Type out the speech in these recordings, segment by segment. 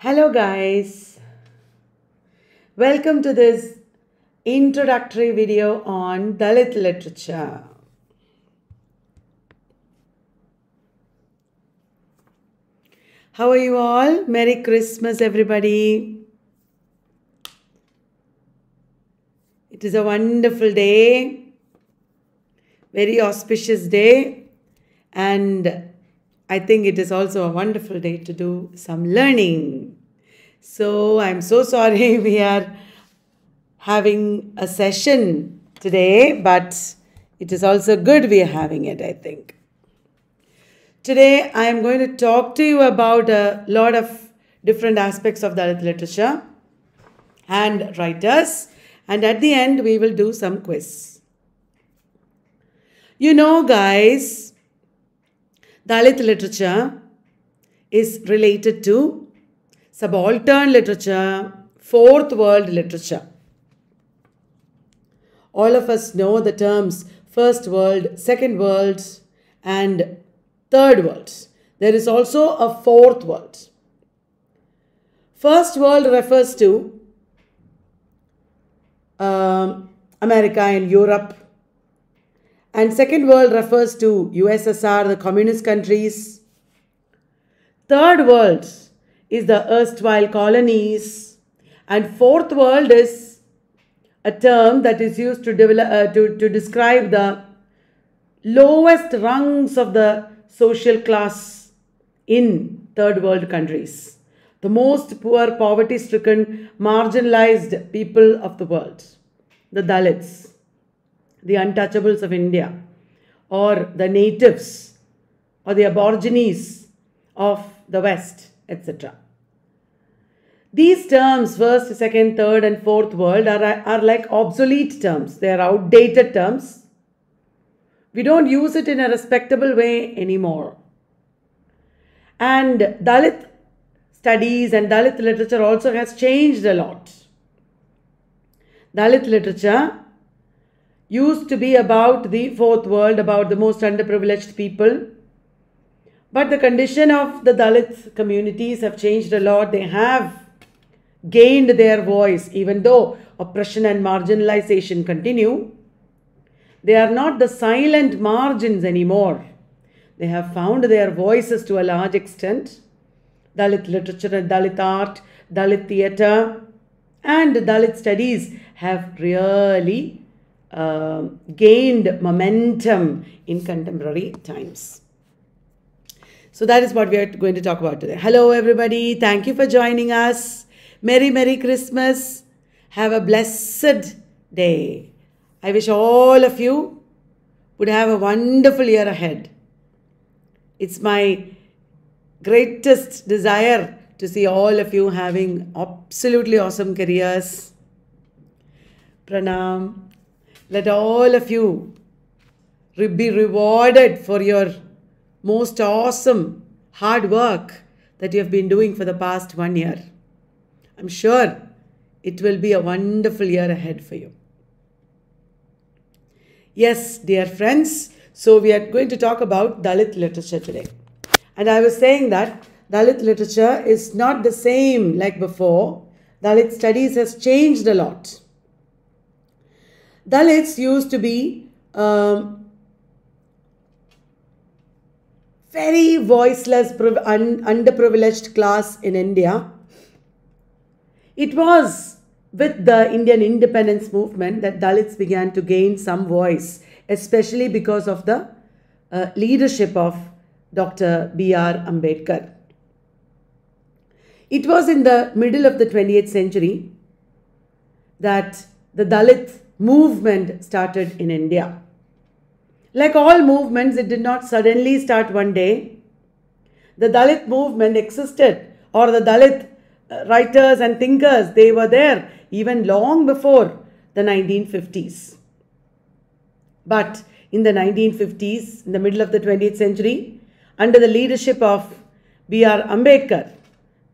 Hello, guys. Welcome to this introductory video on Dalit literature. How are you all? Merry Christmas, everybody. It is a wonderful day, very auspicious day, and I think it is also a wonderful day to do some learning. So I'm so sorry we are having a session today, but it is also good we are having it, I think. Today I am going to talk to you about a lot of different aspects of Dalit literature and writers, and at the end we will do some quiz. You know, guys, Dalit literature is related to subaltern literature, fourth world literature. All of us know the terms first world, second world, and third world. There is also a fourth world. First world refers to uh, America and Europe, and second world refers to USSR, the communist countries. Third world is the erstwhile colonies. And fourth world is a term that is used to, develop, uh, to, to describe the lowest rungs of the social class in third world countries. The most poor, poverty stricken, marginalized people of the world, the Dalits the untouchables of India or the natives or the aborigines of the West, etc. These terms, first, second, third, and fourth world, are, are like obsolete terms. They are outdated terms. We don't use it in a respectable way anymore. And Dalit studies and Dalit literature also has changed a lot. Dalit literature used to be about the fourth world, about the most underprivileged people. But the condition of the Dalit communities have changed a lot. They have gained their voice, even though oppression and marginalization continue. They are not the silent margins anymore. They have found their voices to a large extent. Dalit literature, Dalit art, Dalit theatre, and Dalit studies have really um, gained momentum in contemporary times. So that is what we are going to talk about today. Hello, everybody. Thank you for joining us. Merry, Merry Christmas. Have a blessed day. I wish all of you would have a wonderful year ahead. It's my greatest desire to see all of you having absolutely awesome careers. Pranam. Let all of you be rewarded for your most awesome hard work that you have been doing for the past one year. I'm sure it will be a wonderful year ahead for you. Yes, dear friends, so we are going to talk about Dalit literature today. And I was saying that Dalit literature is not the same like before. Dalit studies has changed a lot. Dalits used to be um, very voiceless, un underprivileged class in India. It was with the Indian independence movement that Dalits began to gain some voice, especially because of the uh, leadership of Dr. B.R. Ambedkar. It was in the middle of the 20th century that the Dalits movement started in India. Like all movements, it did not suddenly start one day. The Dalit movement existed, or the Dalit uh, writers and thinkers, they were there even long before the 1950s. But in the 1950s, in the middle of the 20th century, under the leadership of B.R. Ambedkar,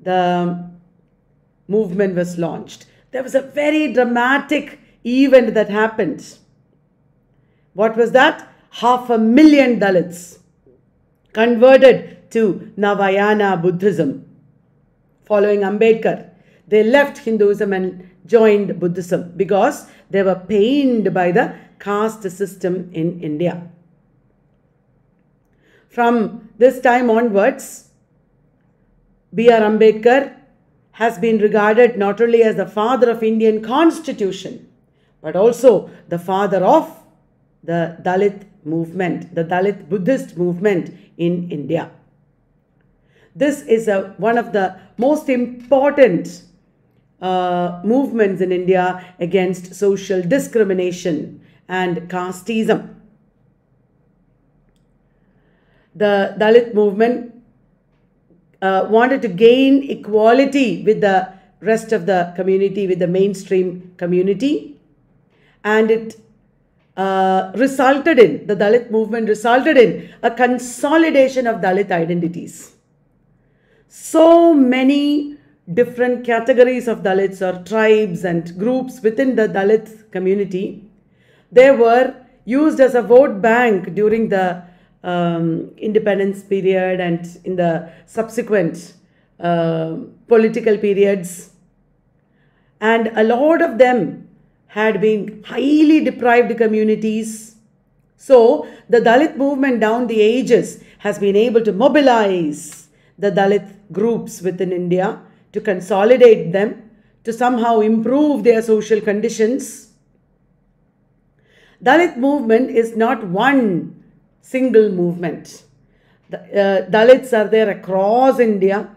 the movement was launched. There was a very dramatic event that happened. What was that? Half a million Dalits converted to Navayana Buddhism following Ambedkar. They left Hinduism and joined Buddhism because they were pained by the caste system in India. From this time onwards, B.R. Ambedkar has been regarded not only as the father of Indian constitution, but also the father of the Dalit movement, the Dalit Buddhist movement in India. This is a, one of the most important uh, movements in India against social discrimination and casteism. The Dalit movement uh, wanted to gain equality with the rest of the community, with the mainstream community and it uh, resulted in, the Dalit movement resulted in a consolidation of Dalit identities. So many different categories of Dalits or tribes and groups within the Dalit community, they were used as a vote bank during the um, independence period and in the subsequent uh, political periods. And a lot of them had been highly deprived communities. So, the Dalit movement down the ages has been able to mobilize the Dalit groups within India to consolidate them, to somehow improve their social conditions. Dalit movement is not one single movement. The, uh, Dalits are there across India.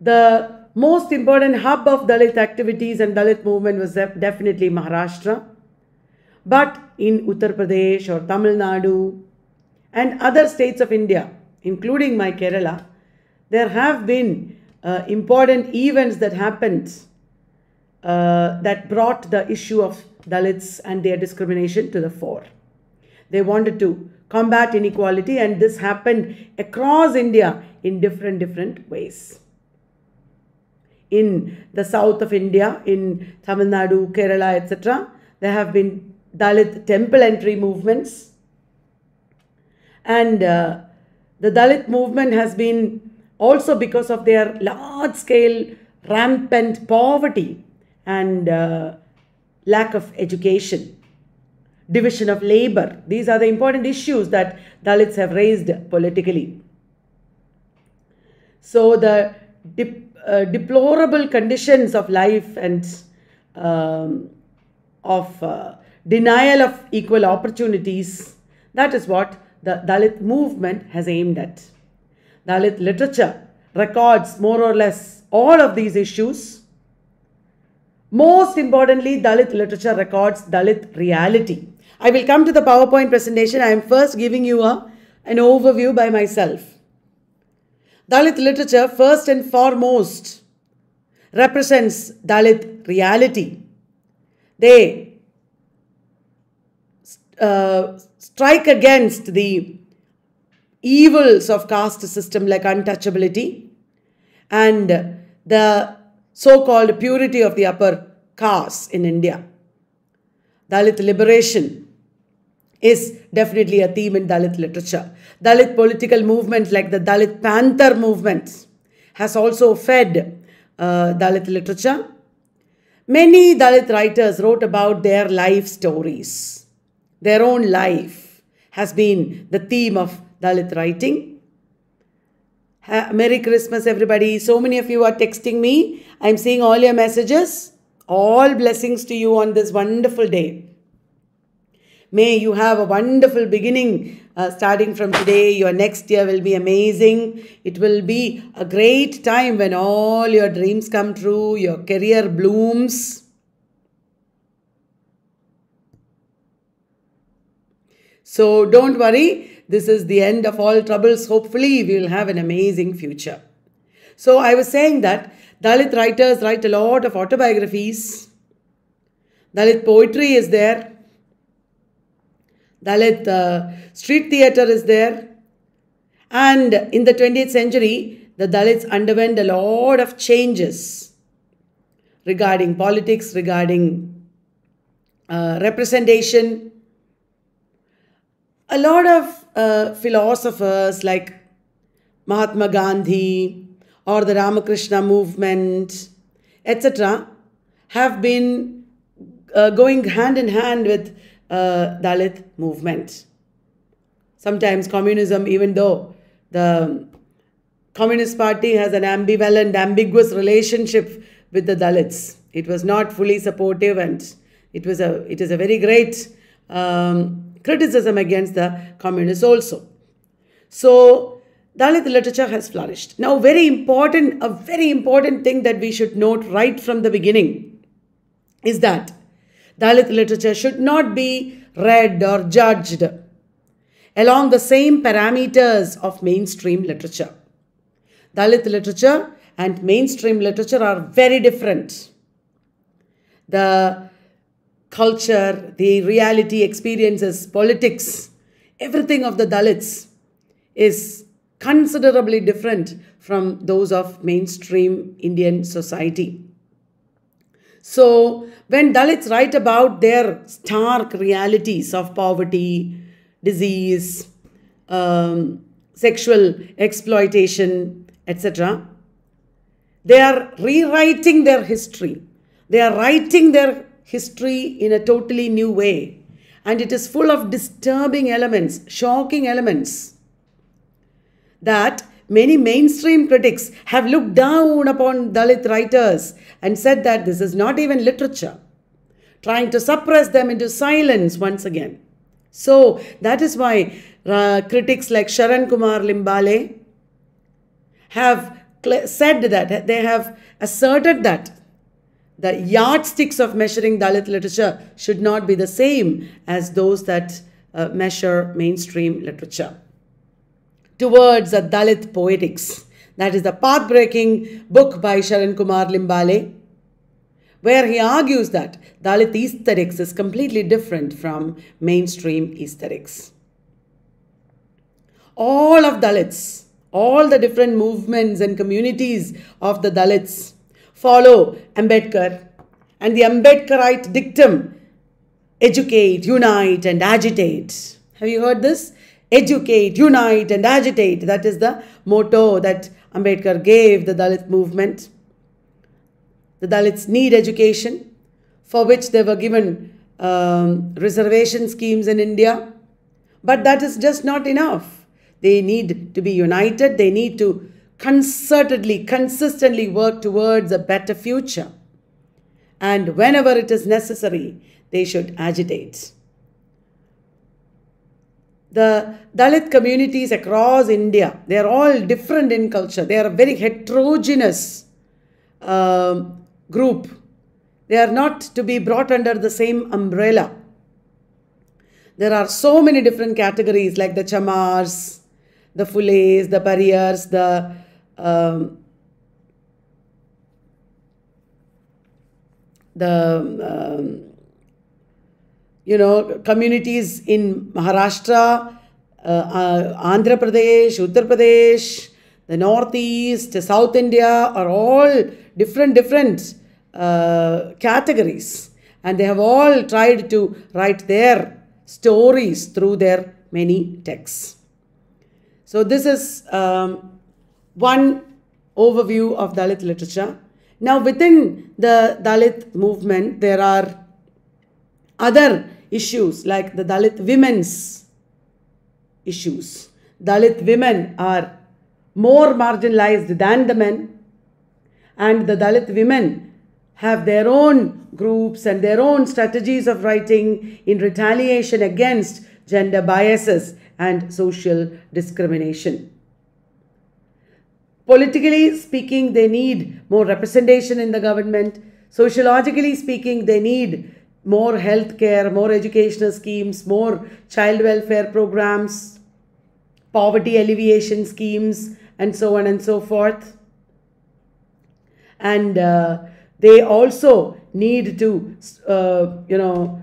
The most important hub of Dalit activities and Dalit movement was definitely Maharashtra. But in Uttar Pradesh or Tamil Nadu and other states of India, including my Kerala, there have been uh, important events that happened uh, that brought the issue of Dalits and their discrimination to the fore. They wanted to combat inequality and this happened across India in different, different ways in the south of India, in Tamil Nadu, Kerala, etc. There have been Dalit temple entry movements. And uh, the Dalit movement has been also because of their large scale, rampant poverty and uh, lack of education, division of labor. These are the important issues that Dalits have raised politically. So the dip uh, deplorable conditions of life and um, of uh, denial of equal opportunities. That is what the Dalit movement has aimed at. Dalit literature records more or less all of these issues. Most importantly, Dalit literature records Dalit reality. I will come to the PowerPoint presentation. I am first giving you a, an overview by myself. Dalit literature, first and foremost, represents Dalit reality. They uh, strike against the evils of caste system like untouchability and the so-called purity of the upper castes in India. Dalit liberation is definitely a theme in Dalit literature. Dalit political movements like the Dalit Panther movements has also fed uh, Dalit literature. Many Dalit writers wrote about their life stories. Their own life has been the theme of Dalit writing. Ha Merry Christmas, everybody. So many of you are texting me. I'm seeing all your messages. All blessings to you on this wonderful day. May you have a wonderful beginning uh, starting from today. Your next year will be amazing. It will be a great time when all your dreams come true, your career blooms. So don't worry, this is the end of all troubles. Hopefully, we will have an amazing future. So I was saying that Dalit writers write a lot of autobiographies. Dalit poetry is there. Dalit uh, street theatre is there. And in the 20th century, the Dalits underwent a lot of changes regarding politics, regarding uh, representation. A lot of uh, philosophers like Mahatma Gandhi or the Ramakrishna movement, etc., have been uh, going hand in hand with uh, Dalit movement. Sometimes communism, even though the Communist Party has an ambivalent, ambiguous relationship with the Dalits, it was not fully supportive, and it was a it is a very great um, criticism against the communists also. So Dalit literature has flourished. Now, very important, a very important thing that we should note right from the beginning is that Dalit literature should not be read or judged along the same parameters of mainstream literature. Dalit literature and mainstream literature are very different. The culture, the reality, experiences, politics, everything of the Dalits is considerably different from those of mainstream Indian society. So, when Dalits write about their stark realities of poverty, disease, um, sexual exploitation, etc., they are rewriting their history. They are writing their history in a totally new way. And it is full of disturbing elements, shocking elements that Many mainstream critics have looked down upon Dalit writers and said that this is not even literature, trying to suppress them into silence once again. So that is why uh, critics like Sharan Kumar Limbale have said that, they have asserted that the yardsticks of measuring Dalit literature should not be the same as those that uh, measure mainstream literature towards a Dalit poetics. That is the path-breaking book by Sharan Kumar Limbale, where he argues that Dalit aesthetics is completely different from mainstream aesthetics. All of Dalits, all the different movements and communities of the Dalits follow Ambedkar and the Ambedkarite dictum educate, unite, and agitate. Have you heard this? educate, unite, and agitate. That is the motto that Ambedkar gave the Dalit movement. The Dalits need education, for which they were given um, reservation schemes in India. But that is just not enough. They need to be united, they need to concertedly, consistently work towards a better future. And whenever it is necessary, they should agitate the Dalit communities across India, they are all different in culture. They are a very heterogeneous um, group. They are not to be brought under the same umbrella. There are so many different categories like the chamars, the Fulays, the barriers, the um, the um, you know, communities in Maharashtra, uh, uh, Andhra Pradesh, Uttar Pradesh, the Northeast, South India are all different, different uh, categories. And they have all tried to write their stories through their many texts. So this is um, one overview of Dalit literature. Now within the Dalit movement, there are other issues like the Dalit women's issues. Dalit women are more marginalized than the men and the Dalit women have their own groups and their own strategies of writing in retaliation against gender biases and social discrimination. Politically speaking, they need more representation in the government. Sociologically speaking, they need more healthcare, more educational schemes, more child welfare programs, poverty alleviation schemes, and so on and so forth. And uh, they also need to, uh, you know,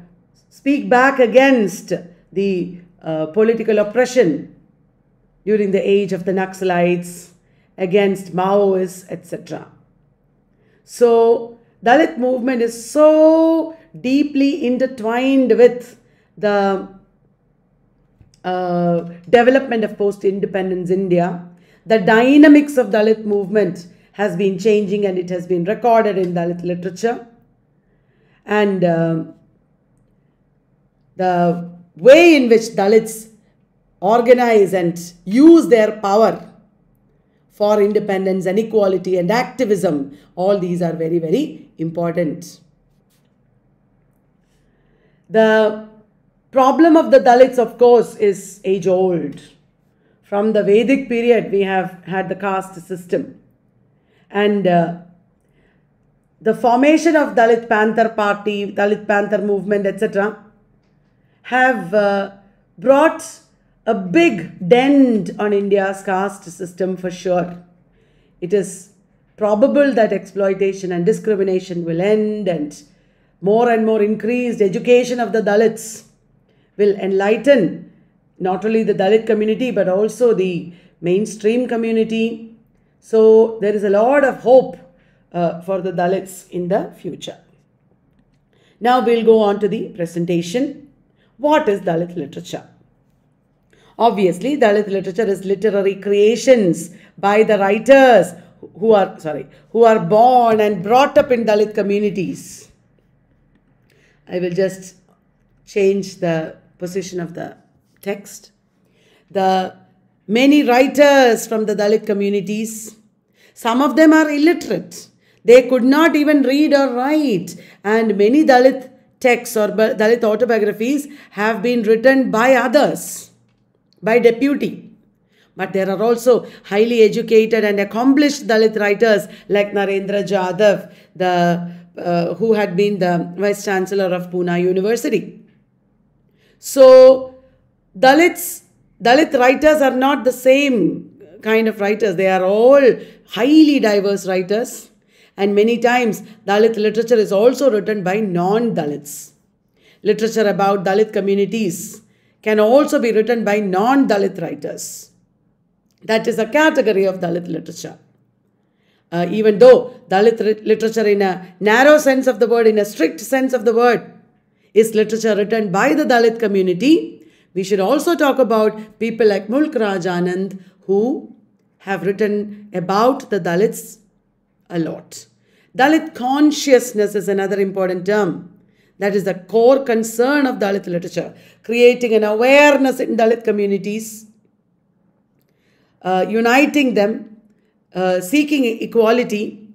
speak back against the uh, political oppression during the age of the Naxalites, against Maoists, etc. So, Dalit movement is so deeply intertwined with the uh, development of post-independence India. The dynamics of Dalit movement has been changing and it has been recorded in Dalit literature. And uh, the way in which Dalits organize and use their power for independence and equality and activism, all these are very, very important. The problem of the Dalits, of course, is age old. From the Vedic period, we have had the caste system. And uh, the formation of Dalit Panther Party, Dalit Panther movement, etc., have uh, brought a big dent on India's caste system for sure. It is probable that exploitation and discrimination will end and more and more increased education of the Dalits will enlighten not only the Dalit community but also the mainstream community. So there is a lot of hope uh, for the Dalits in the future. Now we'll go on to the presentation. What is Dalit literature? Obviously, Dalit literature is literary creations by the writers who are sorry who are born and brought up in Dalit communities. I will just change the position of the text. The many writers from the Dalit communities, some of them are illiterate. They could not even read or write. And many Dalit texts or Dalit autobiographies have been written by others, by deputy. But there are also highly educated and accomplished Dalit writers like Narendra Jadhav. the uh, who had been the Vice Chancellor of Pune University. So, Dalits, Dalit writers are not the same kind of writers. They are all highly diverse writers. And many times, Dalit literature is also written by non Dalits. Literature about Dalit communities can also be written by non Dalit writers. That is a category of Dalit literature uh, even though Dalit literature, in a narrow sense of the word, in a strict sense of the word, is literature written by the Dalit community, we should also talk about people like Mulk Raj who have written about the Dalits a lot. Dalit consciousness is another important term. That is the core concern of Dalit literature, creating an awareness in Dalit communities, uh, uniting them uh, seeking equality.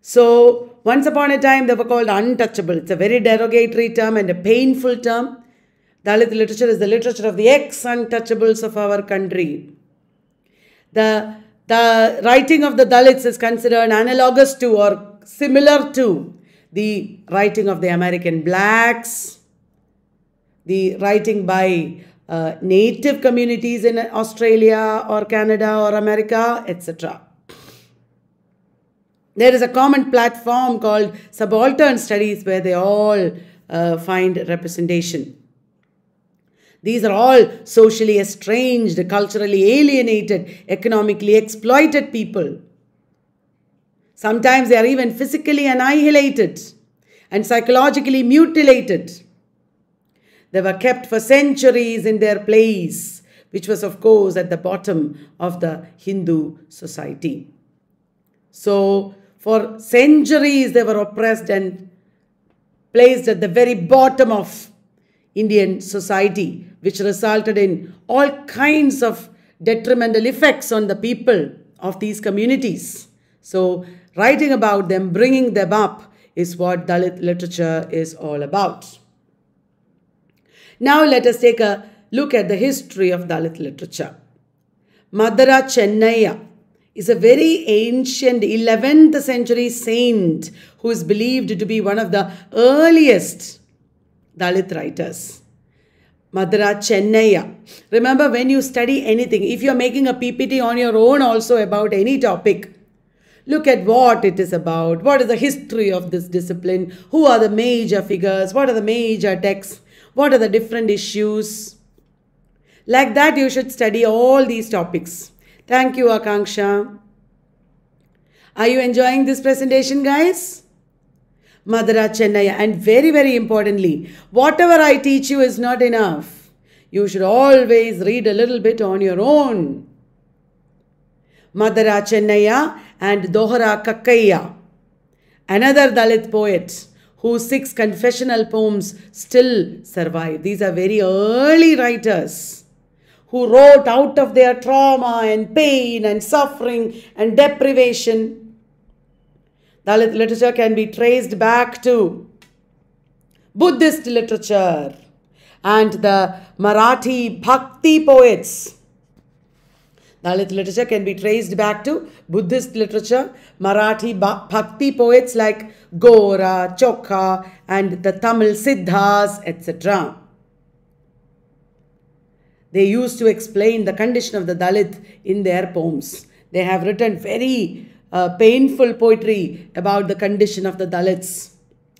So, once upon a time, they were called untouchable. It's a very derogatory term and a painful term. Dalit literature is the literature of the ex untouchables of our country. The, the writing of the Dalits is considered analogous to or similar to the writing of the American blacks, the writing by uh, native communities in Australia or Canada or America, etc. There is a common platform called subaltern studies where they all uh, find representation. These are all socially estranged, culturally alienated, economically exploited people. Sometimes they are even physically annihilated and psychologically mutilated. They were kept for centuries in their place, which was, of course, at the bottom of the Hindu society. So, for centuries, they were oppressed and placed at the very bottom of Indian society, which resulted in all kinds of detrimental effects on the people of these communities. So, writing about them, bringing them up, is what Dalit literature is all about. Now let us take a look at the history of Dalit literature. Madhara Chennaya is a very ancient 11th century saint who is believed to be one of the earliest Dalit writers. Madhara Chennaya. Remember when you study anything, if you are making a PPT on your own also about any topic, look at what it is about, what is the history of this discipline, who are the major figures, what are the major texts. What are the different issues? Like that, you should study all these topics. Thank you, Akanksha. Are you enjoying this presentation, guys? Madura Chennai. And very, very importantly, whatever I teach you is not enough. You should always read a little bit on your own. Madura Chennaya and Dohara Kakkaya, another Dalit poet whose six confessional poems still survive. These are very early writers who wrote out of their trauma and pain and suffering and deprivation. Dalit literature can be traced back to Buddhist literature and the Marathi Bhakti poets Dalit literature can be traced back to Buddhist literature, Marathi Bhakti poets like Gora, Chokha, and the Tamil Siddhas, etc. They used to explain the condition of the Dalit in their poems. They have written very uh, painful poetry about the condition of the Dalits.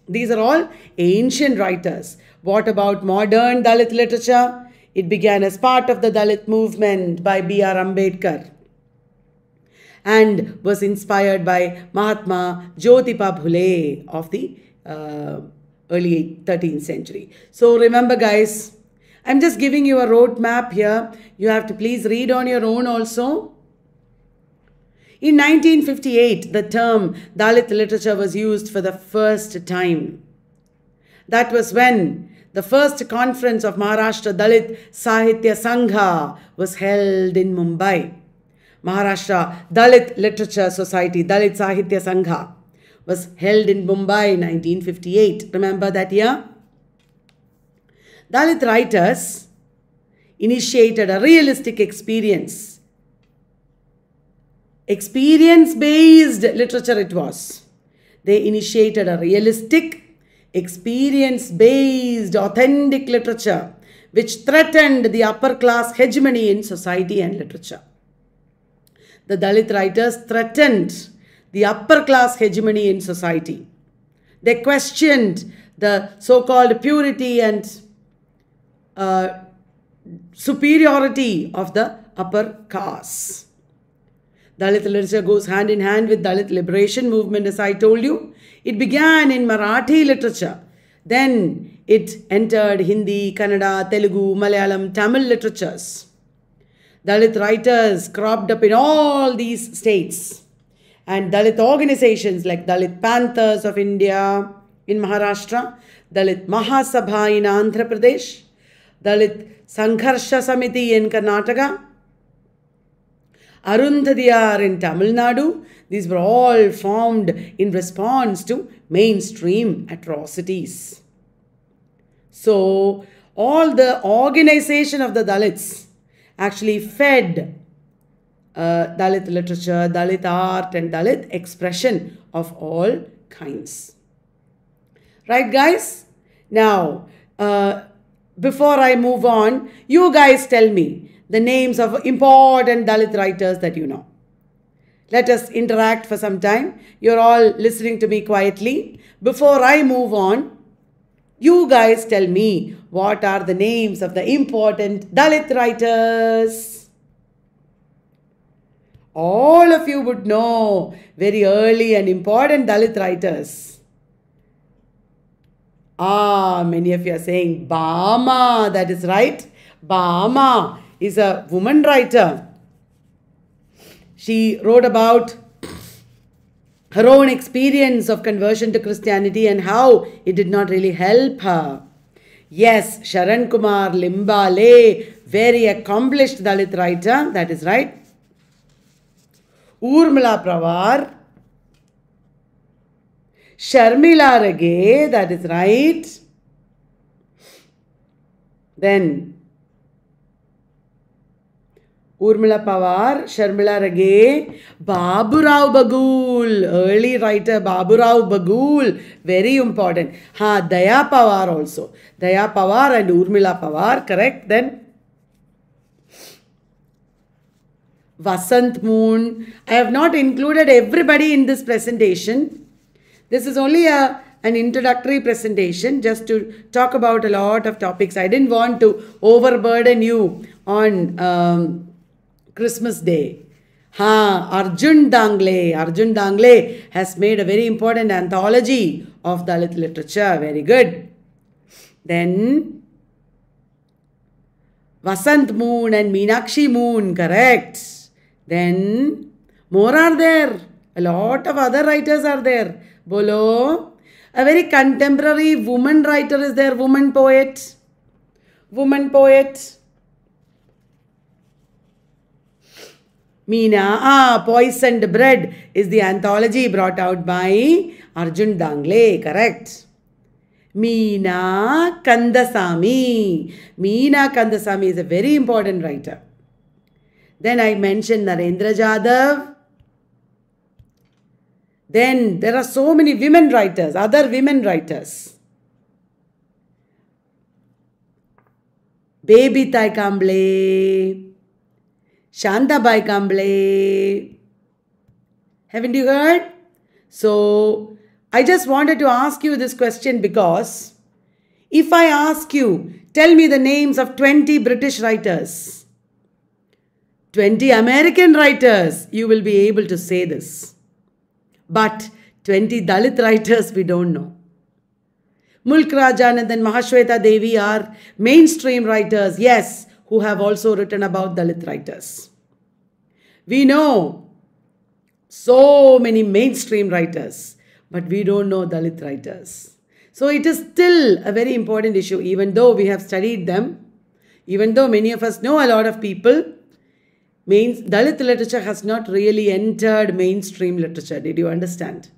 These are all ancient writers. What about modern Dalit literature? It began as part of the Dalit movement by B.R. Ambedkar and was inspired by Mahatma Jyotipa of the uh, early 13th century. So remember guys, I'm just giving you a road map here. You have to please read on your own also. In 1958, the term Dalit literature was used for the first time. That was when the first conference of Maharashtra Dalit Sahitya Sangha was held in Mumbai. Maharashtra Dalit Literature Society, Dalit Sahitya Sangha, was held in Mumbai in 1958. Remember that year? Dalit writers initiated a realistic experience. Experience based literature, it was. They initiated a realistic experience based authentic literature which threatened the upper class hegemony in society and literature. The Dalit writers threatened the upper class hegemony in society. They questioned the so called purity and uh, superiority of the upper caste. Dalit literature goes hand in hand with Dalit liberation movement, as I told you. It began in Marathi literature. Then it entered Hindi, Kannada, Telugu, Malayalam, Tamil literatures. Dalit writers cropped up in all these states. And Dalit organizations like Dalit Panthers of India in Maharashtra, Dalit Mahasabha in Andhra Pradesh, Dalit Sangharsha Samiti in Karnataka, Arundhadiyar in Tamil Nadu. These were all formed in response to mainstream atrocities. So, all the organization of the Dalits actually fed uh, Dalit literature, Dalit art, and Dalit expression of all kinds. Right, guys? Now, uh, before I move on, you guys tell me the names of important Dalit writers that you know. Let us interact for some time. You're all listening to me quietly. Before I move on, you guys tell me what are the names of the important Dalit writers. All of you would know very early and important Dalit writers. Ah, many of you are saying Bama, that is right. Bama is a woman writer. She wrote about her own experience of conversion to Christianity and how it did not really help her. Yes, Sharan Kumar Limbale, very accomplished Dalit writer, that is right. Urmila Pravar, Sharmila Rage, that is right. Then Urmila Pawar, Sharmila Rage, Baburao Bagul, early writer Baburao Bagul, very important. Ha, Daya Pawar also. Daya Pawar and Urmila Pawar, correct? Then Vasant Moon. I have not included everybody in this presentation. This is only a an introductory presentation just to talk about a lot of topics. I didn't want to overburden you on um, Christmas Day. Ha, Arjun Dangle. Arjun Dangle has made a very important anthology of Dalit literature. Very good. Then Vasant Moon and Meenakshi Moon, correct. Then more are there. A lot of other writers are there. Bolo. A very contemporary woman writer is there, woman poet. Woman poet. Meena, ah, Poisoned Bread is the anthology brought out by Arjun Dangle, correct? Meena Kandasamy. Meena Kandasamy is a very important writer. Then I mentioned Narendra Jadav. Then there are so many women writers, other women writers. Baby Taikamble. Shantabai Kamble. Haven't you heard? So, I just wanted to ask you this question because if I ask you, tell me the names of 20 British writers, 20 American writers, you will be able to say this. But 20 Dalit writers, we don't know. Mulk Rajanand and Mahashweta Devi are mainstream writers. Yes, who have also written about Dalit writers. We know so many mainstream writers, but we don't know Dalit writers. So it is still a very important issue, even though we have studied them, even though many of us know a lot of people, means Dalit literature has not really entered mainstream literature. Did you understand?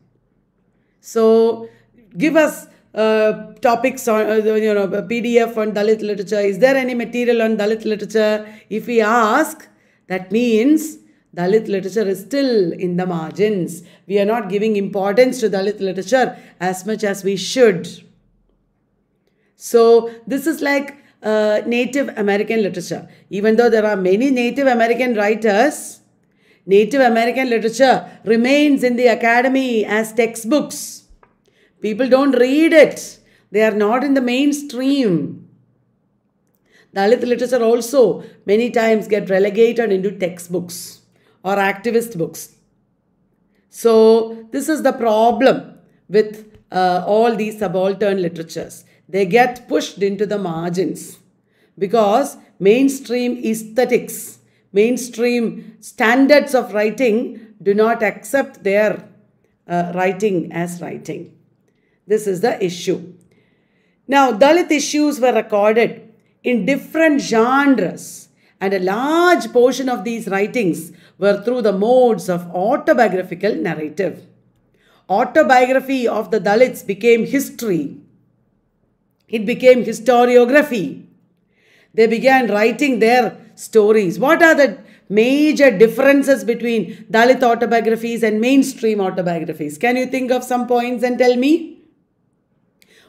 So give us uh, topics on uh, you know uh, PDF on Dalit literature? Is there any material on Dalit literature? If we ask, that means Dalit literature is still in the margins. We are not giving importance to Dalit literature as much as we should. So this is like uh, Native American literature. Even though there are many Native American writers, Native American literature remains in the academy as textbooks. People don't read it, they are not in the mainstream. Dalit literature also many times get relegated into textbooks or activist books. So this is the problem with uh, all these subaltern literatures. They get pushed into the margins because mainstream aesthetics, mainstream standards of writing do not accept their uh, writing as writing. This is the issue. Now, Dalit issues were recorded in different genres and a large portion of these writings were through the modes of autobiographical narrative. Autobiography of the Dalits became history. It became historiography. They began writing their stories. What are the major differences between Dalit autobiographies and mainstream autobiographies? Can you think of some points and tell me?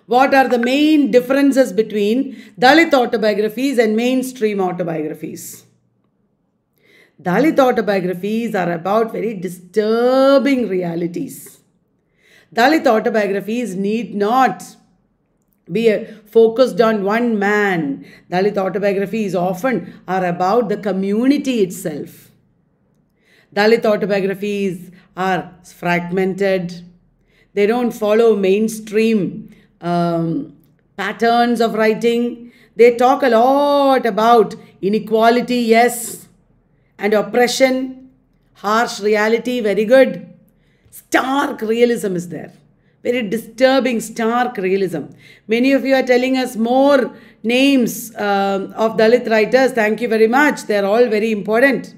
What are the main differences between Dalit autobiographies and mainstream autobiographies? Dalit autobiographies are about very disturbing realities. Dalit autobiographies need not be uh, focused on one man. Dalit autobiographies often are about the community itself. Dalit autobiographies are fragmented. They don't follow mainstream um, patterns of writing. They talk a lot about inequality, yes, and oppression, harsh reality, very good. Stark realism is there. Very disturbing, stark realism. Many of you are telling us more names um, of Dalit writers. Thank you very much. They're all very important.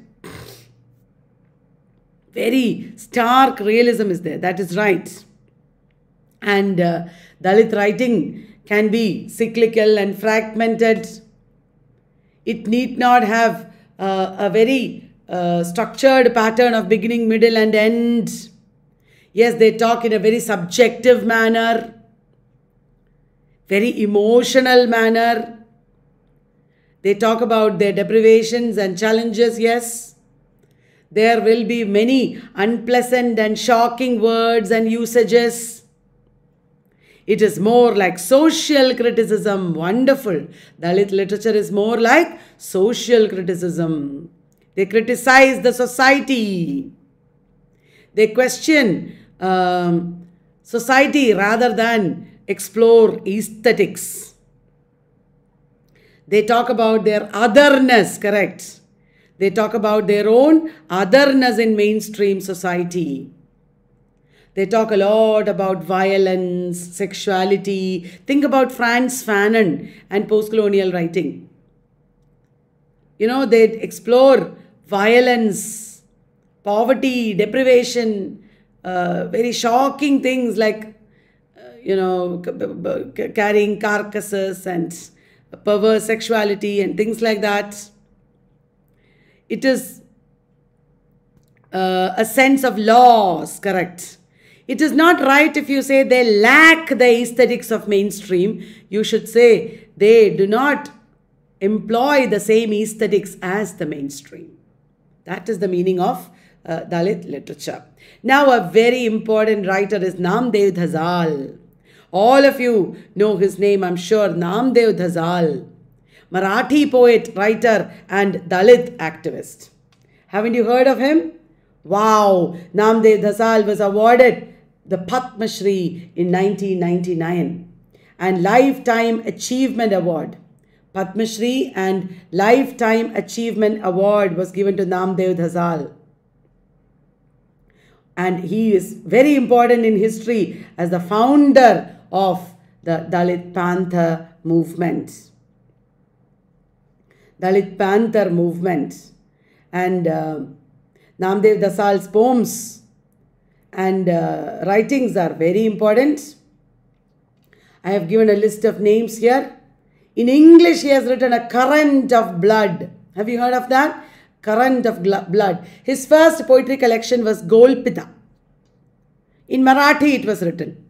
Very stark realism is there. That is right. And uh, Dalit writing can be cyclical and fragmented. It need not have uh, a very uh, structured pattern of beginning, middle, and end. Yes, they talk in a very subjective manner, very emotional manner. They talk about their deprivations and challenges, yes. There will be many unpleasant and shocking words and usages. It is more like social criticism. Wonderful. Dalit literature is more like social criticism. They criticize the society. They question um, society rather than explore aesthetics. They talk about their otherness, correct? They talk about their own otherness in mainstream society. They talk a lot about violence, sexuality. Think about Franz Fanon and post-colonial writing. You know, they explore violence, poverty, deprivation, uh, very shocking things like, uh, you know, carrying carcasses and perverse sexuality and things like that. It is uh, a sense of loss. correct? It is not right if you say they lack the aesthetics of mainstream. You should say they do not employ the same aesthetics as the mainstream. That is the meaning of uh, Dalit literature. Now, a very important writer is Namdev Dhazal. All of you know his name, I'm sure, Namdev Dhazal. Marathi poet, writer, and Dalit activist. Haven't you heard of him? Wow, Namdev Dhazal was awarded the Padma Shri in 1999 and Lifetime Achievement Award. Padma Shri and Lifetime Achievement Award was given to Namdev Dhazal. And he is very important in history as the founder of the Dalit Panther movement. Dalit Panther movement. And uh, Namdev Dhasal's poems and uh, writings are very important. I have given a list of names here. In English, he has written A Current of Blood. Have you heard of that? Current of Blood. His first poetry collection was Golpita. In Marathi, it was written.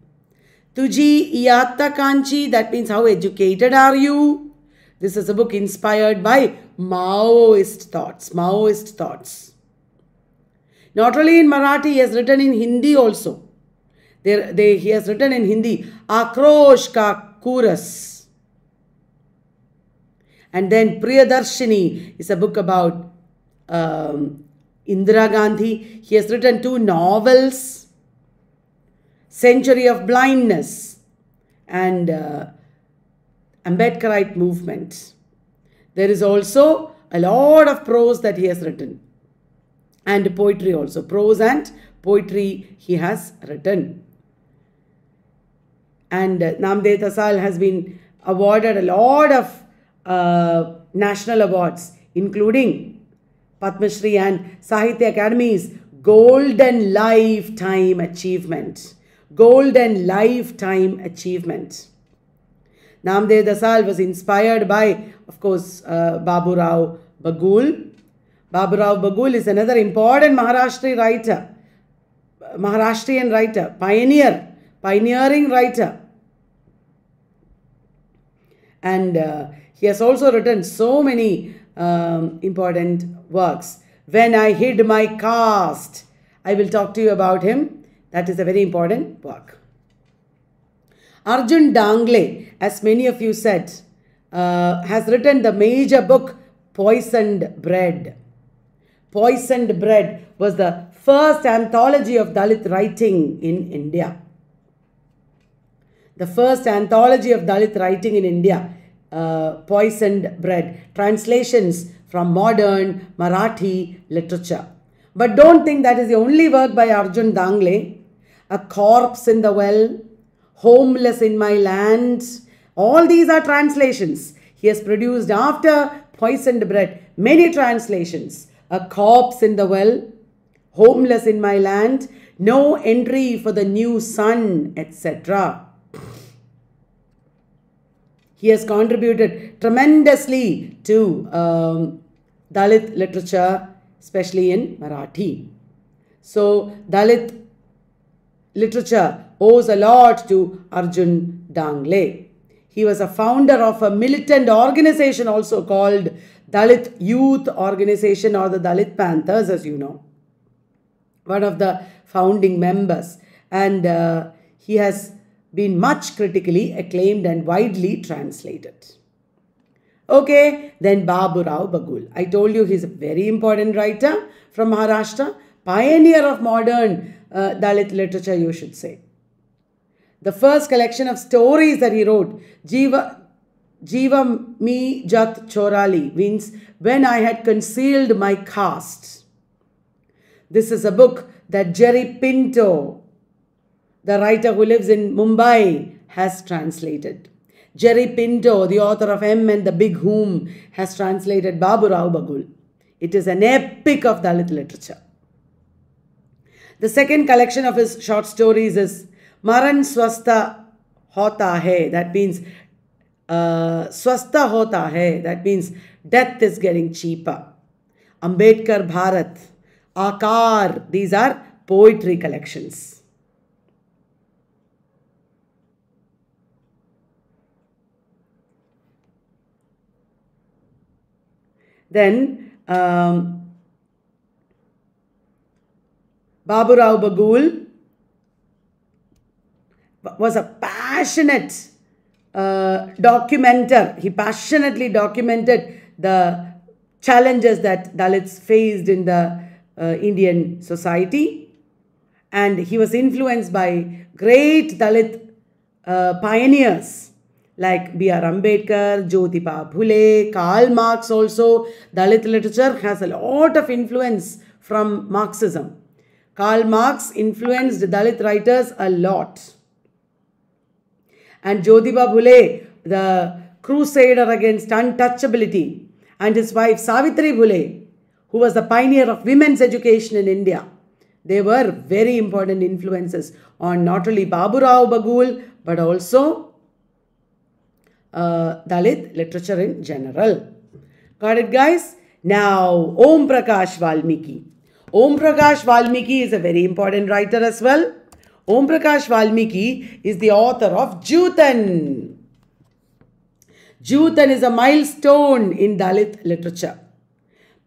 Tuji Yata Kanchi, that means how educated are you? This is a book inspired by Maoist thoughts. Maoist thoughts. Not only in Marathi, he has written in Hindi also. There, they, he has written in Hindi, Akrosh ka Kuras. And then Priyadarshini is a book about um, Indira Gandhi. He has written two novels, Century of Blindness and uh, Ambedkarite Movement. There is also a lot of prose that he has written and poetry also. Prose and poetry he has written. And uh, Namdev Tasal has been awarded a lot of uh, national awards, including Padma Shri and Sahitya Academy's Golden Lifetime Achievement. Golden Lifetime Achievement. Namdev Dasal was inspired by, of course, uh, Babu Rao Bagul Baburao Bagul is another important Maharashtra writer, Maharashtrian writer, pioneer, pioneering writer. And uh, he has also written so many um, important works. When I Hid My Caste, I will talk to you about him. That is a very important work. Arjun Dangle, as many of you said, uh, has written the major book, Poisoned Bread. Poisoned Bread was the first anthology of Dalit writing in India. The first anthology of Dalit writing in India, uh, Poisoned Bread, translations from modern Marathi literature. But don't think that is the only work by Arjun Dangle. A Corpse in the Well, Homeless in My Land, all these are translations. He has produced after Poisoned Bread many translations a corpse in the well, homeless in my land, no entry for the new sun, etc. He has contributed tremendously to um, Dalit literature, especially in Marathi. So, Dalit literature owes a lot to Arjun Dangle. He was a founder of a militant organization also called Dalit youth organization or the Dalit Panthers, as you know, one of the founding members. And uh, he has been much critically acclaimed and widely translated. Okay, then Babu Rao Bagul. I told you he's a very important writer from Maharashtra, pioneer of modern uh, Dalit literature, you should say. The first collection of stories that he wrote, Jiva, Jiva mi jat chorali means when I had concealed my caste. This is a book that Jerry Pinto, the writer who lives in Mumbai, has translated. Jerry Pinto, the author of M and the Big Whom, has translated Babu Rao Bagul. It is an epic of Dalit literature. The second collection of his short stories is Maran Swasta Hota Hai. That means स्वस्थ होता है that means death is getting cheaper Ambedkar Bharat आकार these are poetry collections then Baburao Baburao was a passionate Uh, documenter. He passionately documented the challenges that Dalits faced in the uh, Indian society. And he was influenced by great Dalit uh, pioneers like B.R. Ambedkar, Jyotiba Phule, Karl Marx also. Dalit literature has a lot of influence from Marxism. Karl Marx influenced Dalit writers a lot and Jyotiba Bhule, the crusader against untouchability, and his wife Savitri Bhule, who was the pioneer of women's education in India. They were very important influences on not only Babu Rao Bagul, but also uh, Dalit literature in general. Got it, guys? Now, Om Prakash Valmiki. Om Prakash Valmiki is a very important writer as well. Om Prakash Valmiki is the author of Jutan. Jutan is a milestone in Dalit literature.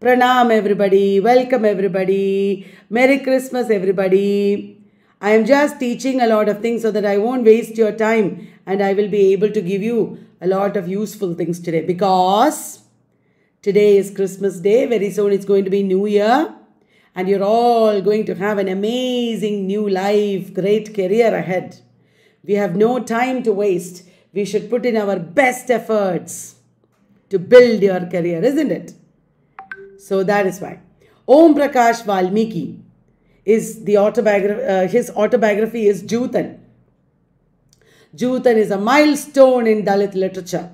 Pranam everybody, welcome everybody, Merry Christmas everybody. I am just teaching a lot of things so that I won't waste your time and I will be able to give you a lot of useful things today because today is Christmas day, very soon it's going to be New Year and you're all going to have an amazing new life, great career ahead. We have no time to waste. We should put in our best efforts to build your career, isn't it? So that is why. Om Prakash Valmiki is the autobiography, uh, his autobiography is Jutan. Jutan is a milestone in Dalit literature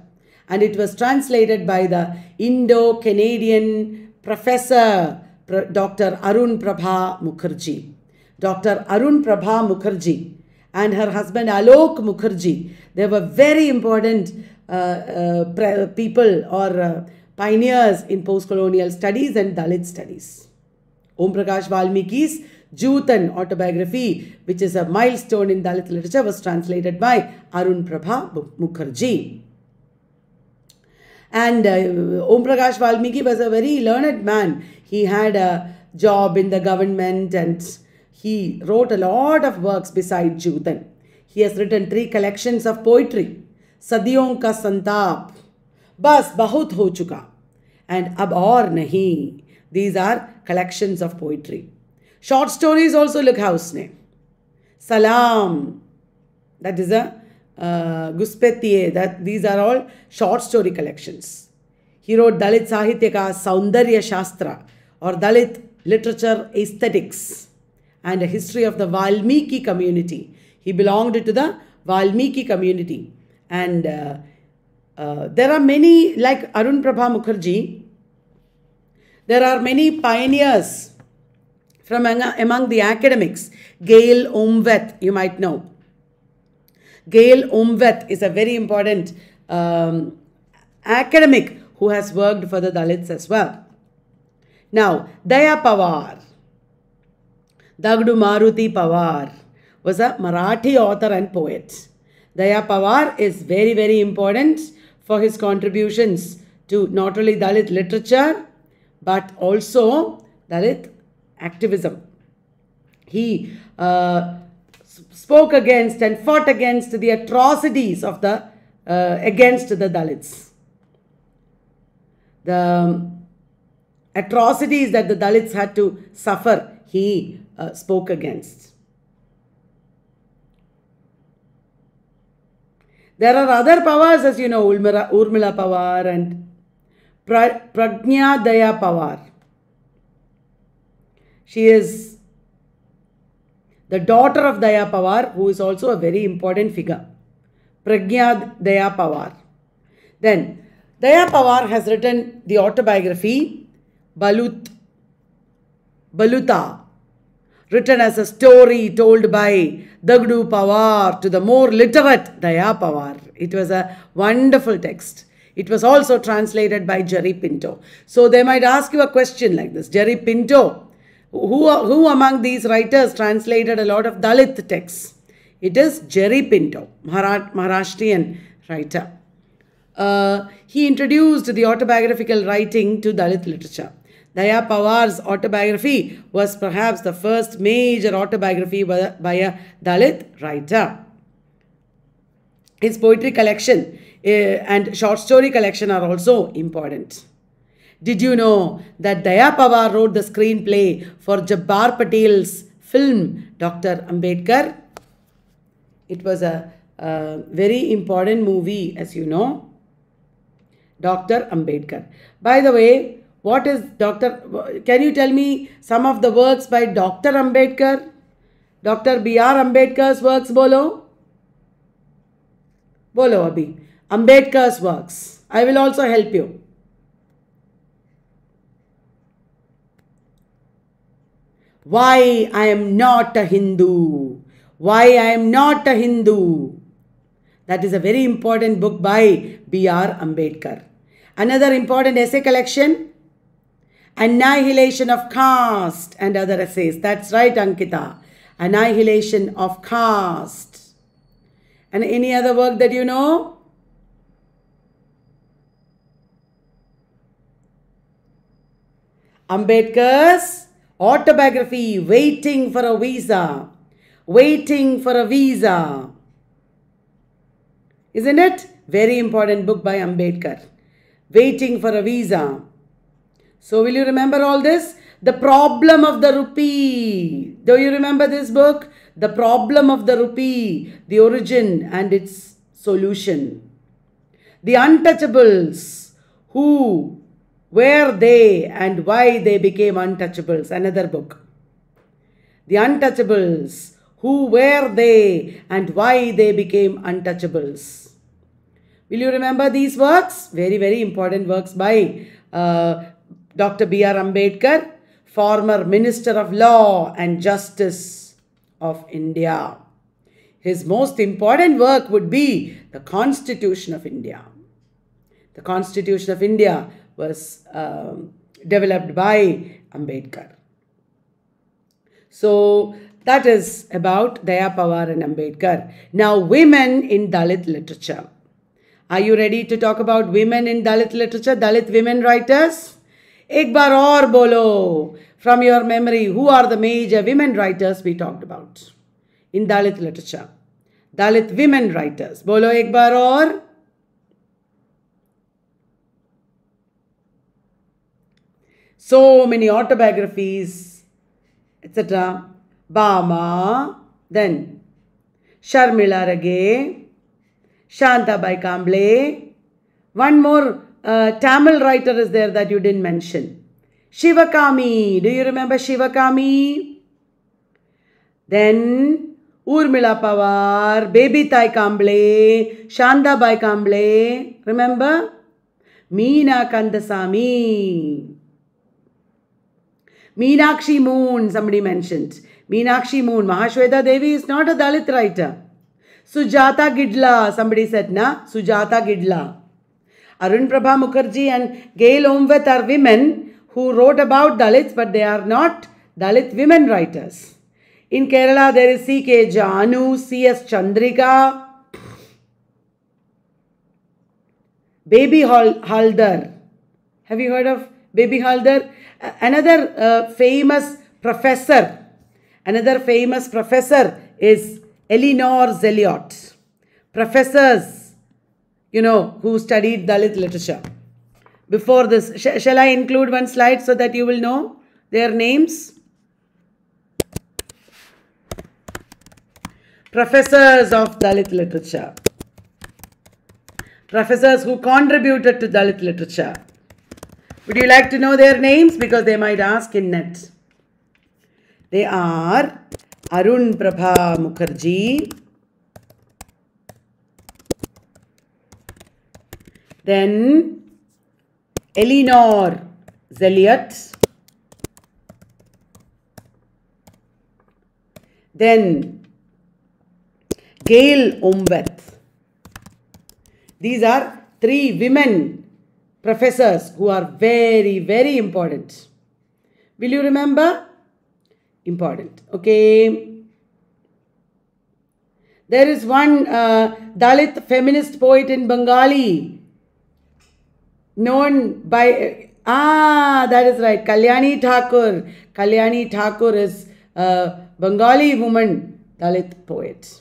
and it was translated by the Indo-Canadian professor Dr. Arun Prabha Mukherjee. Dr. Arun Prabha Mukherjee and her husband Alok Mukherjee. They were very important uh, uh, people or uh, pioneers in post-colonial studies and Dalit studies. Om Prakash Valmiki's Jutan autobiography, which is a milestone in Dalit literature, was translated by Arun Prabha Mukherjee. And uh, Valmiki was a very learned man. He had a job in the government and he wrote a lot of works besides Jutan. He has written three collections of poetry. Sadiyon ka santap. Bas bahut ho chuka. And ab aur nahi. These are collections of poetry. Short stories also look house name. Salam. That is a uh, that these are all short story collections. He wrote Dalit Sahityaka Saundarya Shastra or Dalit Literature Aesthetics and a history of the Valmiki community. He belonged to the Valmiki community. And uh, uh, there are many, like Arun Prabha Mukherjee, there are many pioneers from among, among the academics. Gail Omveth, you might know. Gail Omveth is a very important um, academic who has worked for the Dalits as well. Now, Daya Pawar, Dagdu Maruti Pawar was a Marathi author and poet. Daya Pawar is very, very important for his contributions to not only Dalit literature but also Dalit activism. He uh, spoke against and fought against the atrocities of the uh, against the Dalits. The um, atrocities that the Dalits had to suffer, he uh, spoke against. There are other powers, as you know, Urmila, Urmila Pawar and pra Pragnya Daya Pawar. She is the daughter of Daya Pawar, who is also a very important figure, Pragya Daya Pawar. Then, Daya Pawar has written the autobiography Balut, Baluta, written as a story told by Dagdu Pawar to the more literate Daya Pawar. It was a wonderful text. It was also translated by Jerry Pinto. So they might ask you a question like this Jerry Pinto, who, who among these writers translated a lot of Dalit texts? It is Jerry Pinto, Maharashtrian writer. Uh, he introduced the autobiographical writing to Dalit literature. Daya Pawar's autobiography was perhaps the first major autobiography by, a Dalit writer. His poetry collection uh, and short story collection are also important. Did you know that Daya Pawar wrote the screenplay for Jabbar Patel's film Dr. Ambedkar? It was a, a very important movie as you know. Dr. Ambedkar. By the way, what is Dr. Can you tell me some of the works by Dr. Ambedkar? Dr. B.R. Ambedkar's works bolo? Bolo Abhi. Ambedkar's works. I will also help you. Why I am not a Hindu? Why I am not a Hindu? That is a very important book by B.R. Ambedkar. Another important essay collection, Annihilation of Caste and Other Essays. That's right, Ankita. Annihilation of Caste. And any other work that you know? Ambedkar's autobiography waiting for a visa waiting for a visa isn't it very important book by ambedkar waiting for a visa so will you remember all this the problem of the rupee do you remember this book the problem of the rupee the origin and its solution the untouchables who where They and Why They Became Untouchables, another book. The Untouchables, Who Were They and Why They Became Untouchables. Will you remember these works? Very, very important works by uh, Dr. B.R. Ambedkar, former Minister of Law and Justice of India. His most important work would be the Constitution of India. The Constitution of India was um, developed by Ambedkar. So that is about Daya Pawar and Ambedkar. Now, women in Dalit literature. Are you ready to talk about women in Dalit literature, Dalit women writers? Ek bar aur bolo. From your memory, who are the major women writers we talked about in Dalit literature? Dalit women writers. Bolo ek bar aur. so many autobiographies, etc. Bama, then Sharmila Rage, Shantabai Kamble. One more uh, Tamil writer is there that you didn't mention. Shivakami. Do you remember Shivakami? Then Urmila Pawar, Baby Thai Kamble, Bai Kamble. Remember? Meena Kandasamy. Meenakshi Moon, somebody mentioned. Meenakshi Moon. Mahashweta Devi is not a Dalit writer. Sujata Gidla, somebody said, na? Sujata Gidla. Arun Prabha Mukherjee and Gail Omveth are women who wrote about Dalits, but they are not Dalit women writers. In Kerala, there is C.K. Janu, C.S. Chandrika, Baby Halder. Have you heard of Baby Halder. Another uh, famous professor, another famous professor is Eleanor Zelliot. Professors, you know, who studied Dalit literature. Before this, sh shall I include one slide so that you will know their names? Professors of Dalit literature. Professors who contributed to Dalit literature. Would you like to know their names? Because they might ask in net. They are Arun Prabha Mukherjee. Then Eleanor Zeliat. Then Gail Ombeth. These are three women professors who are very, very important. Will you remember? Important. Okay. There is one uh, Dalit feminist poet in Bengali known by, uh, ah, that is right, Kalyani Thakur. Kalyani Thakur is a Bengali woman Dalit poet.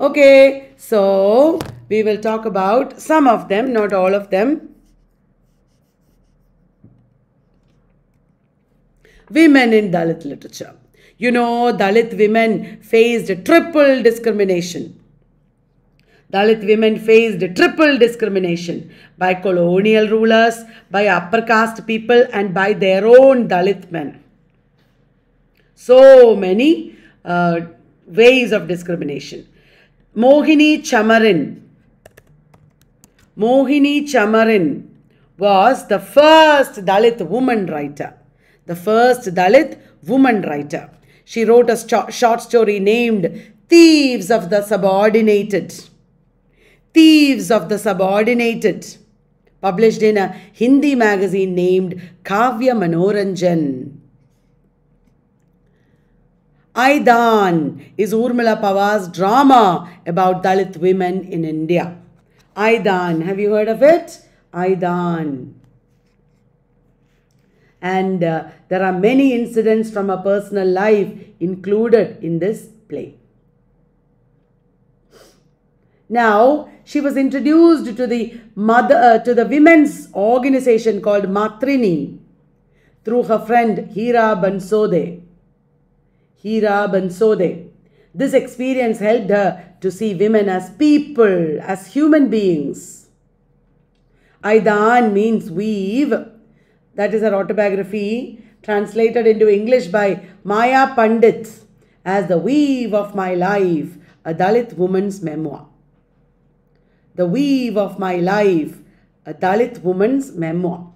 Okay, so we will talk about some of them, not all of them. women in Dalit literature. You know, Dalit women faced triple discrimination. Dalit women faced triple discrimination by colonial rulers, by upper caste people, and by their own Dalit men. So many uh, ways of discrimination. Mohini Chamarin. Mohini Chamarin was the first Dalit woman writer the first Dalit woman writer. She wrote a short story named Thieves of the Subordinated. Thieves of the Subordinated, published in a Hindi magazine named Kavya Manoranjan. Aidan is Urmila Pawar's drama about Dalit women in India. Aidan, have you heard of it? Aidan and uh, there are many incidents from her personal life included in this play. Now, she was introduced to the mother uh, to the women's organization called Matrini through her friend Hira Bansode. Hira Bansode. This experience helped her to see women as people, as human beings. Aidan means weave that is her autobiography, translated into English by Maya Pandit as The Weave of My Life, a Dalit woman's memoir. The Weave of My Life, a Dalit woman's memoir.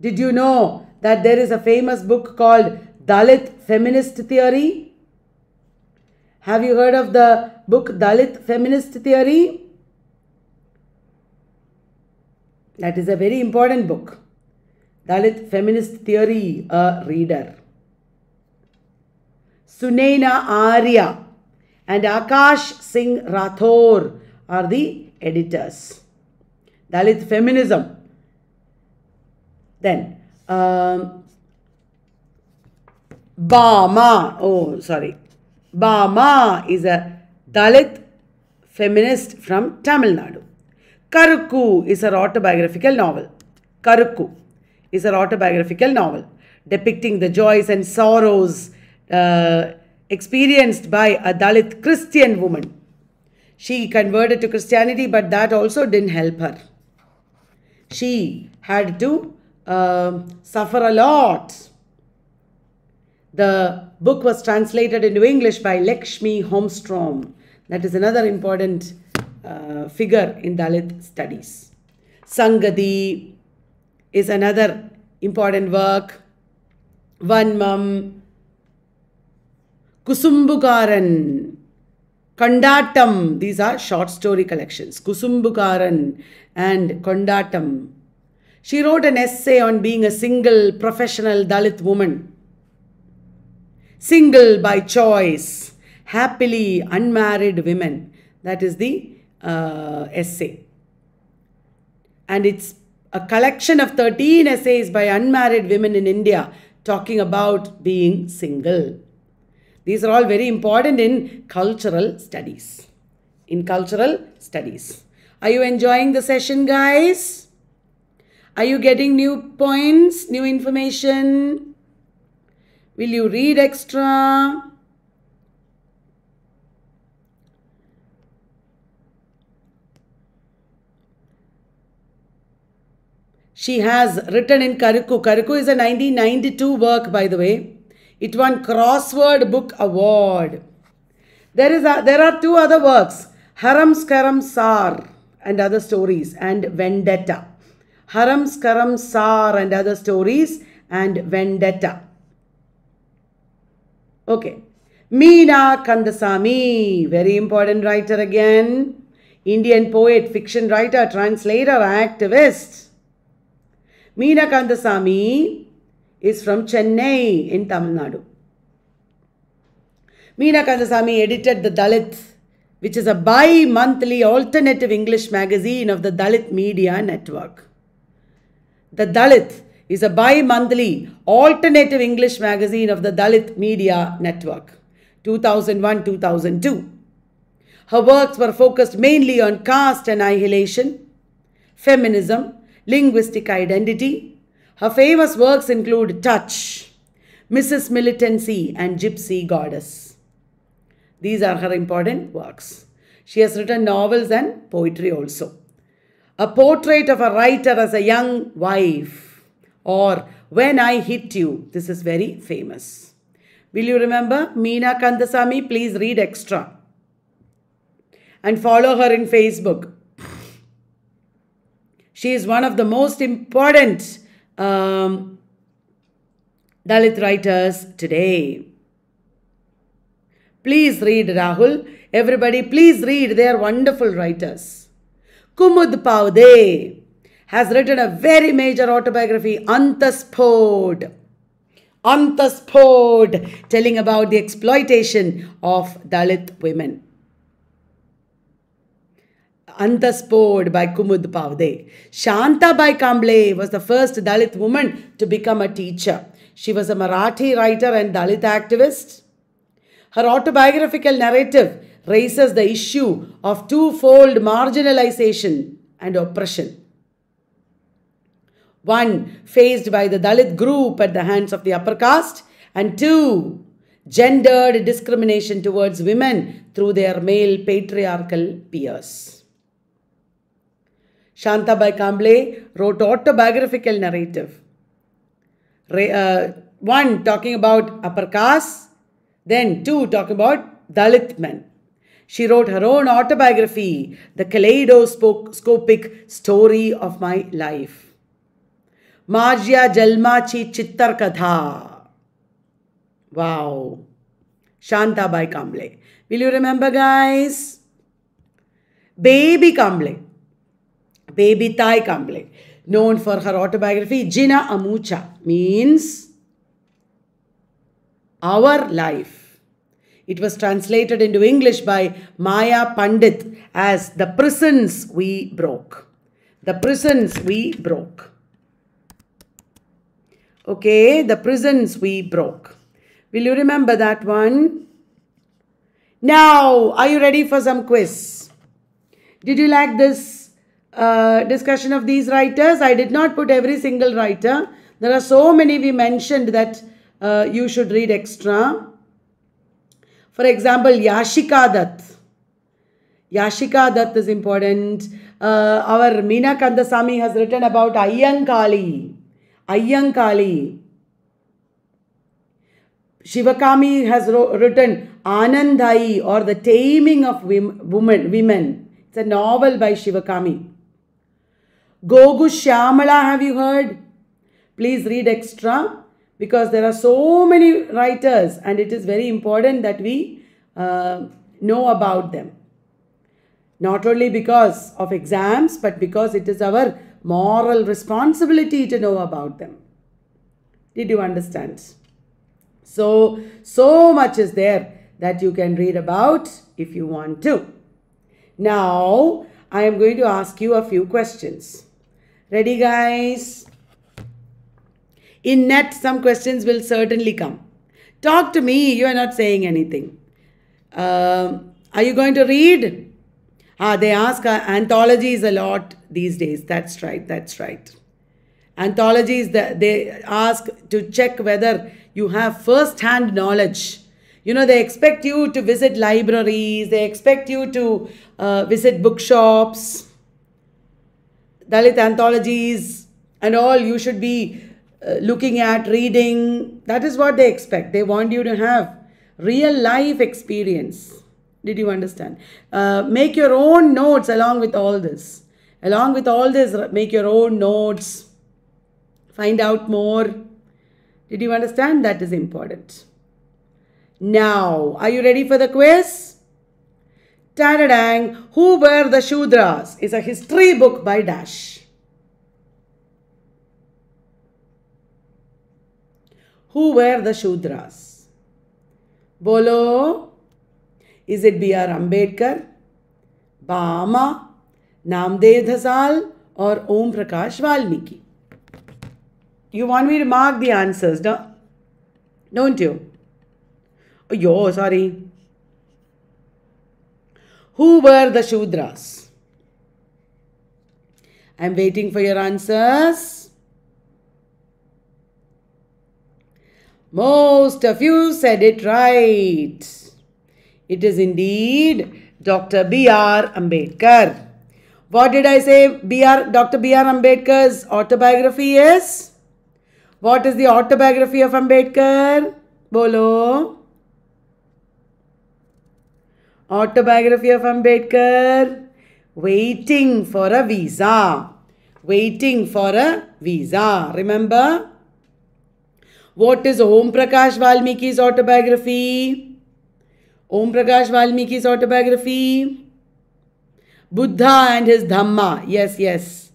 Did you know that there is a famous book called Dalit Feminist Theory? Have you heard of the book Dalit Feminist Theory? That is a very important book. Dalit Feminist Theory, a reader. Sunaina Arya and Akash Singh Rathore are the editors. Dalit Feminism. Then, um, Bama, oh sorry, Bama is a Dalit feminist from Tamil Nadu. Karuku is her autobiographical novel. Karuku is her autobiographical novel depicting the joys and sorrows uh, experienced by a Dalit Christian woman. She converted to Christianity, but that also didn't help her. She had to uh, suffer a lot. The book was translated into English by Lakshmi Holmstrom. That is another important uh, figure in Dalit studies. Sangadi is another important work. Vanmam, Kusumbukaran, Kandatam. these are short story collections. Kusumbukaran and Kandatam. She wrote an essay on being a single professional Dalit woman. Single by choice, happily unmarried women. That is the uh, essay. And it's a collection of 13 essays by unmarried women in India talking about being single. These are all very important in cultural studies. In cultural studies. Are you enjoying the session, guys? Are you getting new points, new information? Will you read extra? She has written in Karuku. Karuku is a 1992 work, by the way. It won Crossword Book Award. There, is a, there are two other works, Haram Skaram Sar and Other Stories and Vendetta. Haram Skaram Sar and Other Stories and Vendetta. Okay. Meena Kandasamy, very important writer again. Indian poet, fiction writer, translator, activist. Meena is from Chennai in Tamil Nadu. Meena Kandasamy edited the Dalit, which is a bi-monthly alternative English magazine of the Dalit Media Network. The Dalit is a bi-monthly alternative English magazine of the Dalit Media Network, 2001-2002. Her works were focused mainly on caste annihilation, feminism, linguistic identity. Her famous works include Touch, Mrs. Militancy, and Gypsy Goddess. These are her important works. She has written novels and poetry also. A portrait of a writer as a young wife or When I Hit You. This is very famous. Will you remember Meena Kandasamy? Please read extra and follow her in Facebook. She is one of the most important um, Dalit writers today. Please read Rahul. Everybody, please read. They are wonderful writers. Kumud Pavde has written a very major autobiography, Antaspod. Antaspod, telling about the exploitation of Dalit women. Antaspod by Kumud Pavde. Bai Kamble was the first Dalit woman to become a teacher. She was a Marathi writer and Dalit activist. Her autobiographical narrative raises the issue of twofold marginalization and oppression. One, faced by the Dalit group at the hands of the upper caste, and two, gendered discrimination towards women through their male patriarchal peers. Shanta Bai Kamble wrote autobiographical narrative. Uh, one talking about upper caste, then two talking about Dalit men. She wrote her own autobiography, The Kaleidoscopic Story of My Life. Marjya Jalmachi Chittar Katha. Wow. Shanta Bai Kamble. Will you remember, guys? Baby Kamble. Baby Thai Kamble, known for her autobiography Jina Amucha, means our life. It was translated into English by Maya Pandit as The Prisons We Broke. The Prisons We Broke. Okay, The Prisons We Broke. Will you remember that one? Now, are you ready for some quiz? Did you like this uh, discussion of these writers. I did not put every single writer. There are so many we mentioned that uh, you should read extra. For example, Yashika Dutt. Yashika Dutt is important. Uh, our Meena Kandasamy has written about Ayyankali. Ayyankali. Shivakami has written Anandai or The Taming of Women. It's a novel by Shivakami. Gogu Shyamala, have you heard? Please read extra because there are so many writers and it is very important that we uh, know about them. Not only because of exams but because it is our moral responsibility to know about them. Did you understand? So, so much is there that you can read about if you want to. Now, I am going to ask you a few questions. Ready guys? In net, some questions will certainly come. Talk to me. You are not saying anything. Uh, are you going to read? Ah, they ask uh, anthologies a lot these days. That's right. That's right. Anthologies, they ask to check whether you have first-hand knowledge. You know, they expect you to visit libraries. They expect you to uh, visit bookshops. Dalit anthologies and all you should be uh, looking at, reading. That is what they expect. They want you to have real life experience. Did you understand? Uh, make your own notes along with all this. Along with all this, make your own notes. Find out more. Did you understand? That is important. Now, are you ready for the quiz? Tadadang, Who Were the Shudras is a history book by Dash. Who were the Shudras? Bolo. Is it B.R. Ambedkar, Bama, Namdev Dhasal or Om Prakash Valmiki? You want me to mark the answers, no? don't you? Oh, yo, sorry. Who were the Shudras? I am waiting for your answers. Most of you said it right. It is indeed Dr. B.R. Ambedkar. What did I say B.R. Dr. B.R. Ambedkar's autobiography is? What is the autobiography of Ambedkar? Bolo. Autobiography of Ambedkar. Waiting for a visa. Waiting for a visa. Remember? What is Om Prakash Valmiki's autobiography? Om Prakash Valmiki's autobiography. Buddha and his Dhamma. Yes, yes.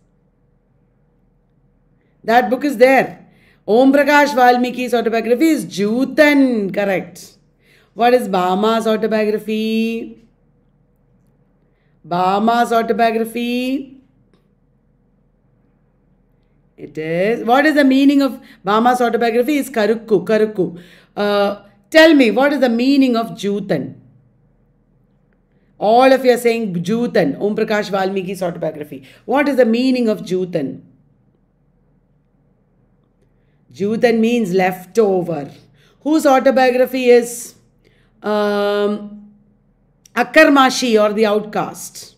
That book is there. Om Prakash Valmiki's autobiography is Jutan. Correct. What is Bama's autobiography? Bama's autobiography. It is. What is the meaning of Bama's autobiography? Is Karukku. Karukku. Uh, tell me, what is the meaning of Jutan? All of you are saying Jutan, Om Prakash Valmiki's autobiography. What is the meaning of Jutan? Jutan means leftover. Whose autobiography is? um, Akarmashi or the outcast.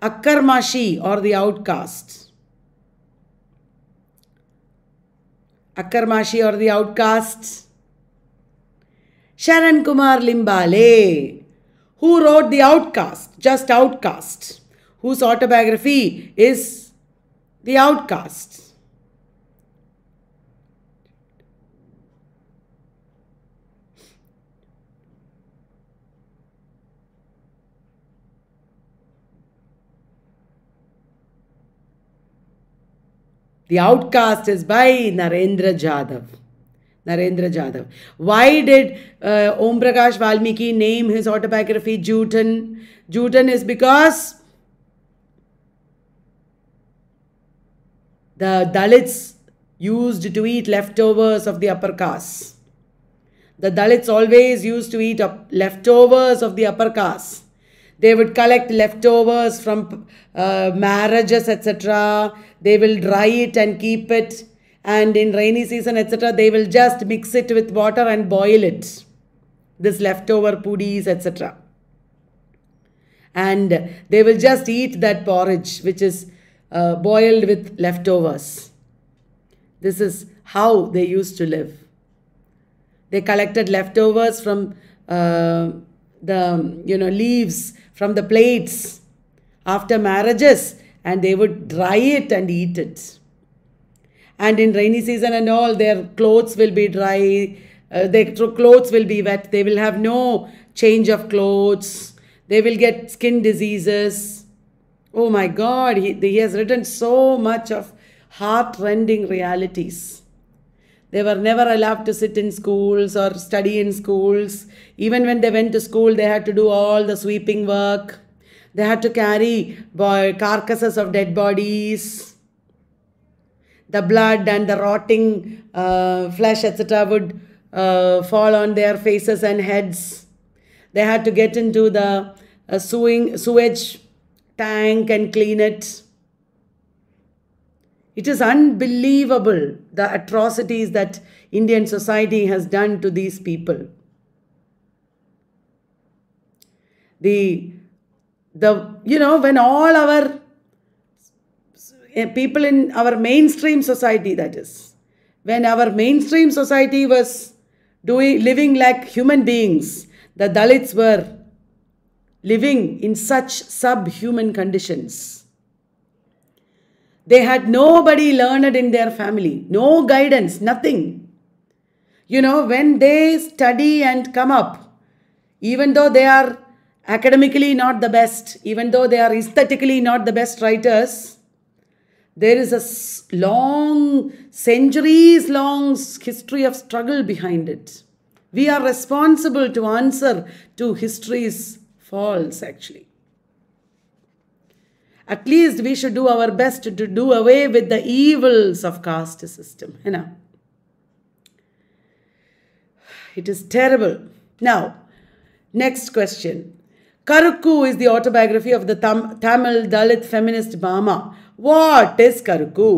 Akkarmashi or the outcast. Akkarmashi or the outcast. Sharan Kumar Limbale. Who wrote The Outcast? Just Outcast. Whose autobiography is The Outcast? The Outcast is by Narendra Jadhav. Narendra Jadhav. Why did uh, Om Prakash Valmiki name his autobiography Jutan? Jutan is because the Dalits used to eat leftovers of the upper caste. The Dalits always used to eat leftovers of the upper caste. They would collect leftovers from uh, marriages, etc. They will dry it and keep it. And in rainy season, etc., they will just mix it with water and boil it. This leftover pudis, etc. And they will just eat that porridge, which is uh, boiled with leftovers. This is how they used to live. They collected leftovers from uh, the you know leaves from the plates after marriages and they would dry it and eat it. And in rainy season and all, their clothes will be dry, uh, their clothes will be wet, they will have no change of clothes, they will get skin diseases. Oh my God, he, he has written so much of heart rending realities. They were never allowed to sit in schools or study in schools. Even when they went to school, they had to do all the sweeping work. They had to carry carcasses of dead bodies. The blood and the rotting uh, flesh, etc., would uh, fall on their faces and heads. They had to get into the uh, sewing, sewage tank and clean it. It is unbelievable the atrocities that Indian society has done to these people. The, the you know, when all our people in our mainstream society, that is, when our mainstream society was doing living like human beings, the Dalits were living in such subhuman conditions they had nobody learned in their family, no guidance, nothing. You know, when they study and come up, even though they are academically not the best, even though they are aesthetically not the best writers, there is a long, centuries long history of struggle behind it. We are responsible to answer to history's faults, actually at least we should do our best to do away with the evils of caste system you know it is terrible now next question karukku is the autobiography of the Tam tamil dalit feminist Bama. what is karukku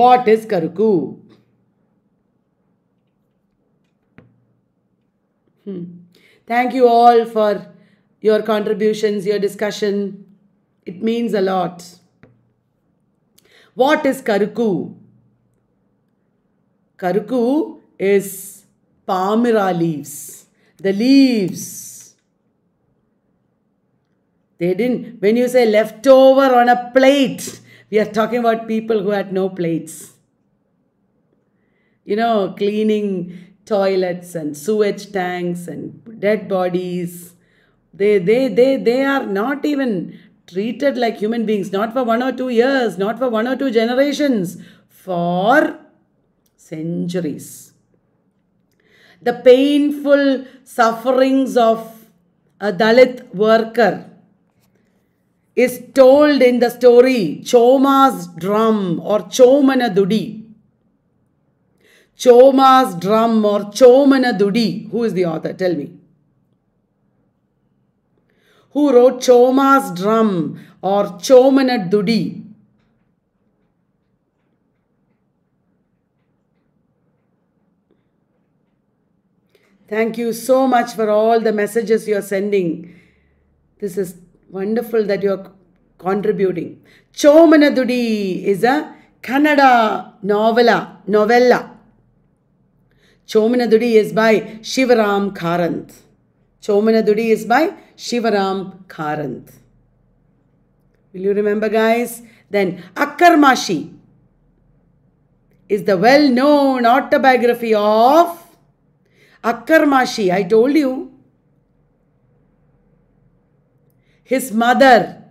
what is karukku hmm. thank you all for your contributions, your discussion. It means a lot. What is Karuku? Karuku is palmyra leaves. The leaves. They didn't, when you say leftover on a plate, we are talking about people who had no plates. You know, cleaning toilets and sewage tanks and dead bodies they, they, they, they are not even treated like human beings, not for one or two years, not for one or two generations, for centuries. The painful sufferings of a Dalit worker is told in the story Choma's drum or Chomanadudi. Choma's drum or Chomanadudi. Who is the author? Tell me who wrote Choma's Drum or Chomana Dudi. Thank you so much for all the messages you are sending. This is wonderful that you are contributing. Chomanadudi is a Kannada novella. novella. Chomanadudi is by Shivaram Karanth. Chomanadudi is by Shivaram Karanth. Will you remember, guys? Then Akkarmashi is the well known autobiography of Akkarmashi. I told you. His mother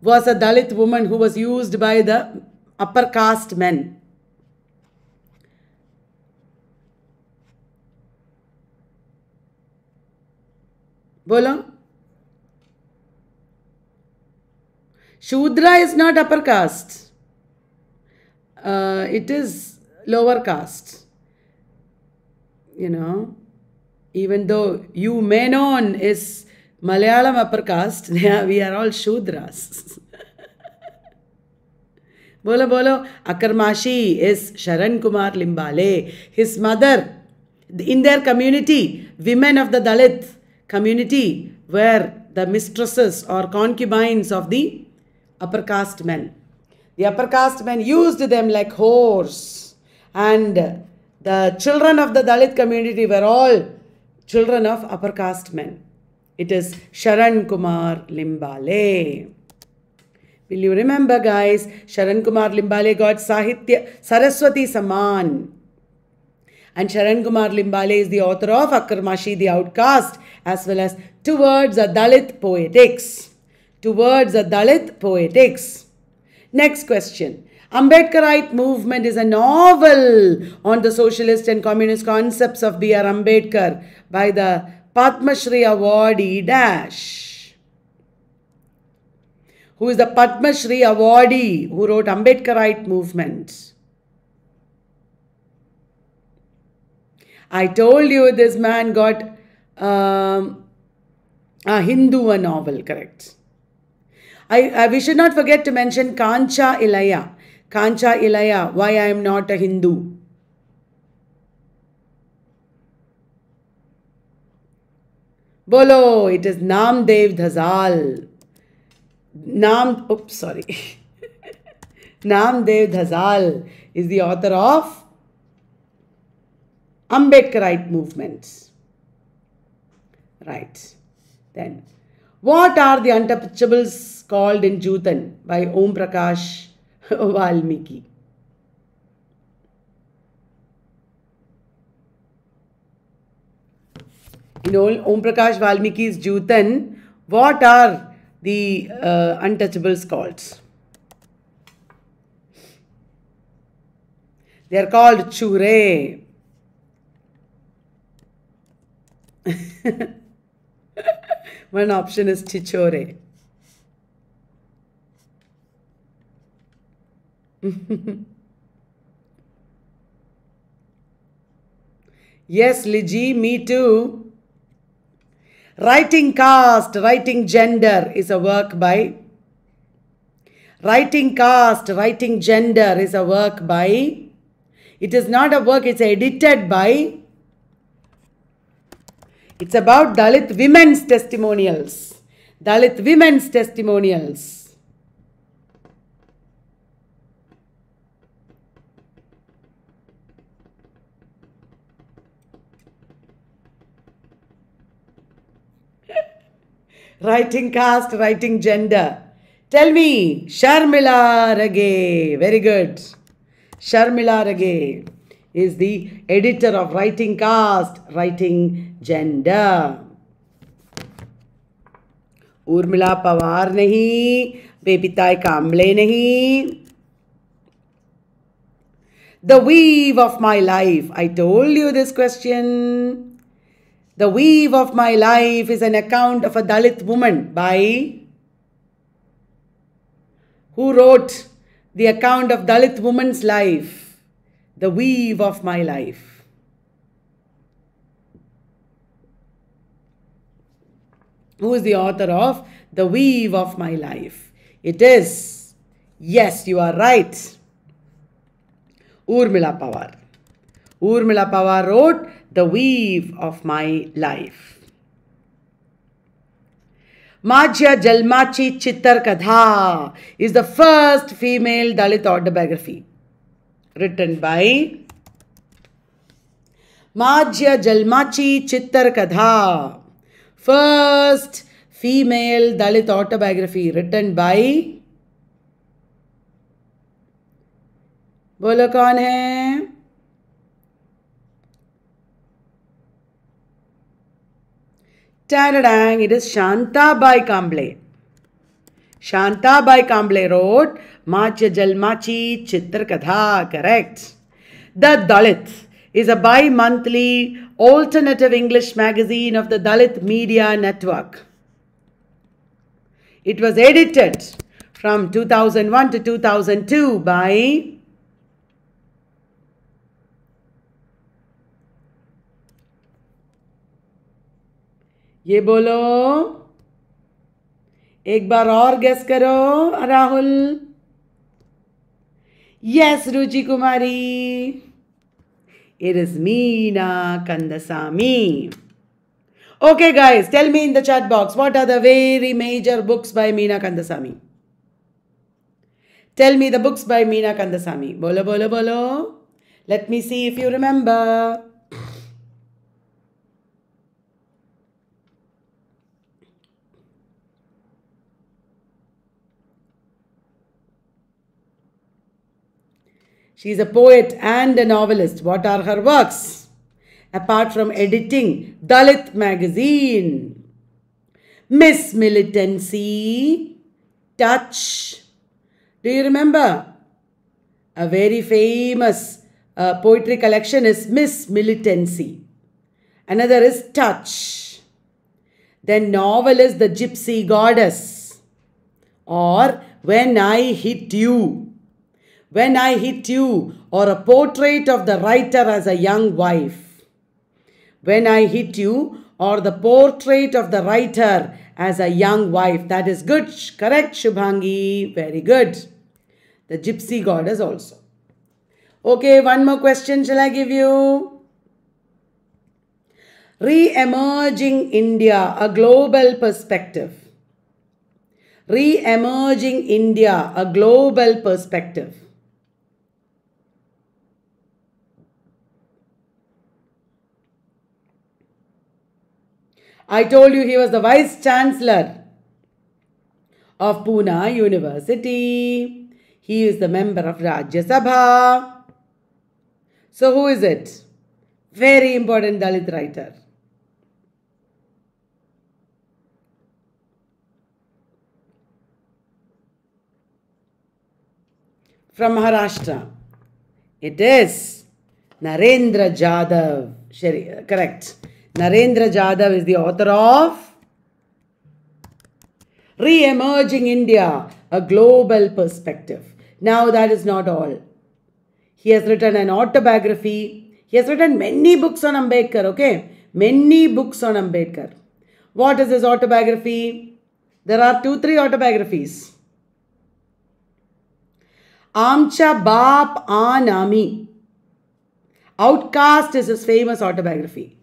was a Dalit woman who was used by the upper caste men. बोलो Shudra is not upper caste it is lower caste you know even though you may known is Malayalam upper caste we are all Shudras बोलो बोलो Akkarmashi is Sharan Kumar Limbale his mother in their community women of the Dalit community where the mistresses or concubines of the upper caste men. The upper caste men used them like whores and the children of the Dalit community were all children of upper caste men. It is Sharan Kumar Limbale. Will you remember guys, Sharan Kumar Limbale got Sahitya Saraswati Saman and Sharan Kumar Limbale is the author of Akarmashi the Outcast as well as Towards a Dalit Poetics. Towards a Dalit Poetics. Next question. Ambedkarite movement is a novel on the socialist and communist concepts of B.R. Ambedkar by the Padma Shri awardee dash. Who is the Padma Shri awardee who wrote Ambedkarite movement? I told you this man got um, a Hindu a novel, correct? I, I, we should not forget to mention Kancha Ilaya. Kancha Ilaya, why I am not a Hindu. Bolo, it is Namdev Dhazal. Nam, oops, sorry. Namdev Dhazal is the author of Ambedkarite movements. Right. Then, what are the untouchables called in Jutan by Om Prakash Valmiki? In Om Prakash Valmiki's Jutan, what are the uh, untouchables called? They are called Chure. One option is chichore. yes, Liji, me too. Writing caste, writing gender is a work by. Writing caste, writing gender is a work by. It is not a work, it's edited by it's about Dalit women's testimonials. Dalit women's testimonials. writing caste, writing gender. Tell me, Sharmila Rage. Very good. Sharmila Rage is the editor of Writing Caste, Writing Gender. Urmila Pawar, नहीं बेबिताई कामले नहीं The weave of my life. I told you this question. The weave of my life is an account of a Dalit woman by who wrote the account of Dalit woman's life the weave of my life. Who is the author of The Weave of My Life? It is, yes, you are right, Urmila Pawar. Urmila Pawar wrote The Weave of My Life. Madhya Jalmachi Chittar Kadha is the first female Dalit autobiography. written by Majya Jalmachi Chittar Kadha. First female Dalit autobiography written by बोलो कौन है Tararang, it is Shantabai Kamble. Shantabai Kamble wrote जल माची चित्र कथा correct the Dalit is a bimonthly alternative English magazine of the Dalit media network it was edited from two thousand one to two ये बोलो एक बार और गेस करो Rahul Yes, Ruchi Kumari. It is Meena Kandasamy. Okay, guys, tell me in the chat box what are the very major books by Meena Kandasamy? Tell me the books by Meena Kandasamy. Bolo, bolo, bolo. Let me see if you remember. She is a poet and a novelist. What are her works? Apart from editing Dalit magazine, Miss Militancy, Touch. Do you remember? A very famous uh, poetry collection is Miss Militancy. Another is Touch. Then novel is The Gypsy Goddess or When I Hit You when I hit you, or a portrait of the writer as a young wife. When I hit you, or the portrait of the writer as a young wife. That is good. Correct, Shubhangi. Very good. The gypsy goddess also. Okay, one more question shall I give you? Re-emerging India, a global perspective. Re-emerging India, a global perspective. I told you he was the Vice Chancellor of Pune University. He is the member of Rajya Sabha. So who is it? Very important Dalit writer. From Maharashtra. It is Narendra Jadav. Correct. Narendra Jadav is the author of Re-emerging India, a global perspective. Now that is not all. He has written an autobiography. He has written many books on Ambedkar, okay? Many books on Ambedkar. What is his autobiography? There are two, three autobiographies. Amcha Bap Anami. Outcast is his famous autobiography.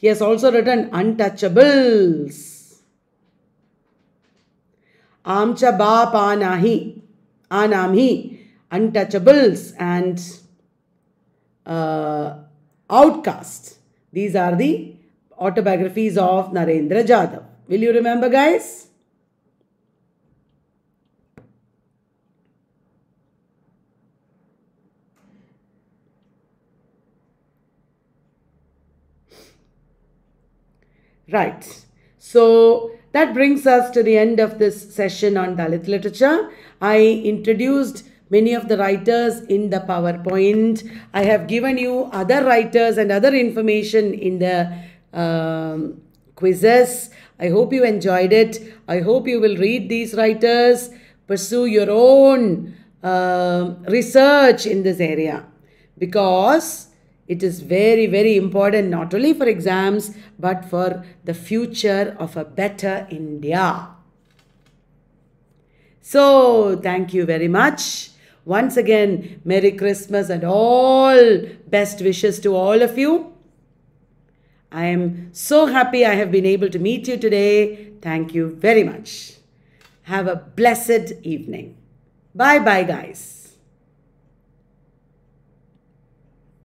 He has also written untouchables. Amcha Baap Anahi, Anamhi, untouchables and uh, outcast. These are the autobiographies of Narendra Jadhav. Will you remember guys? Right, So that brings us to the end of this session on Dalit literature. I introduced many of the writers in the PowerPoint. I have given you other writers and other information in the um, quizzes. I hope you enjoyed it. I hope you will read these writers, pursue your own uh, research in this area because it is very, very important not only for exams but for the future of a better India. So, thank you very much. Once again, Merry Christmas and all best wishes to all of you. I am so happy I have been able to meet you today. Thank you very much. Have a blessed evening. Bye bye, guys.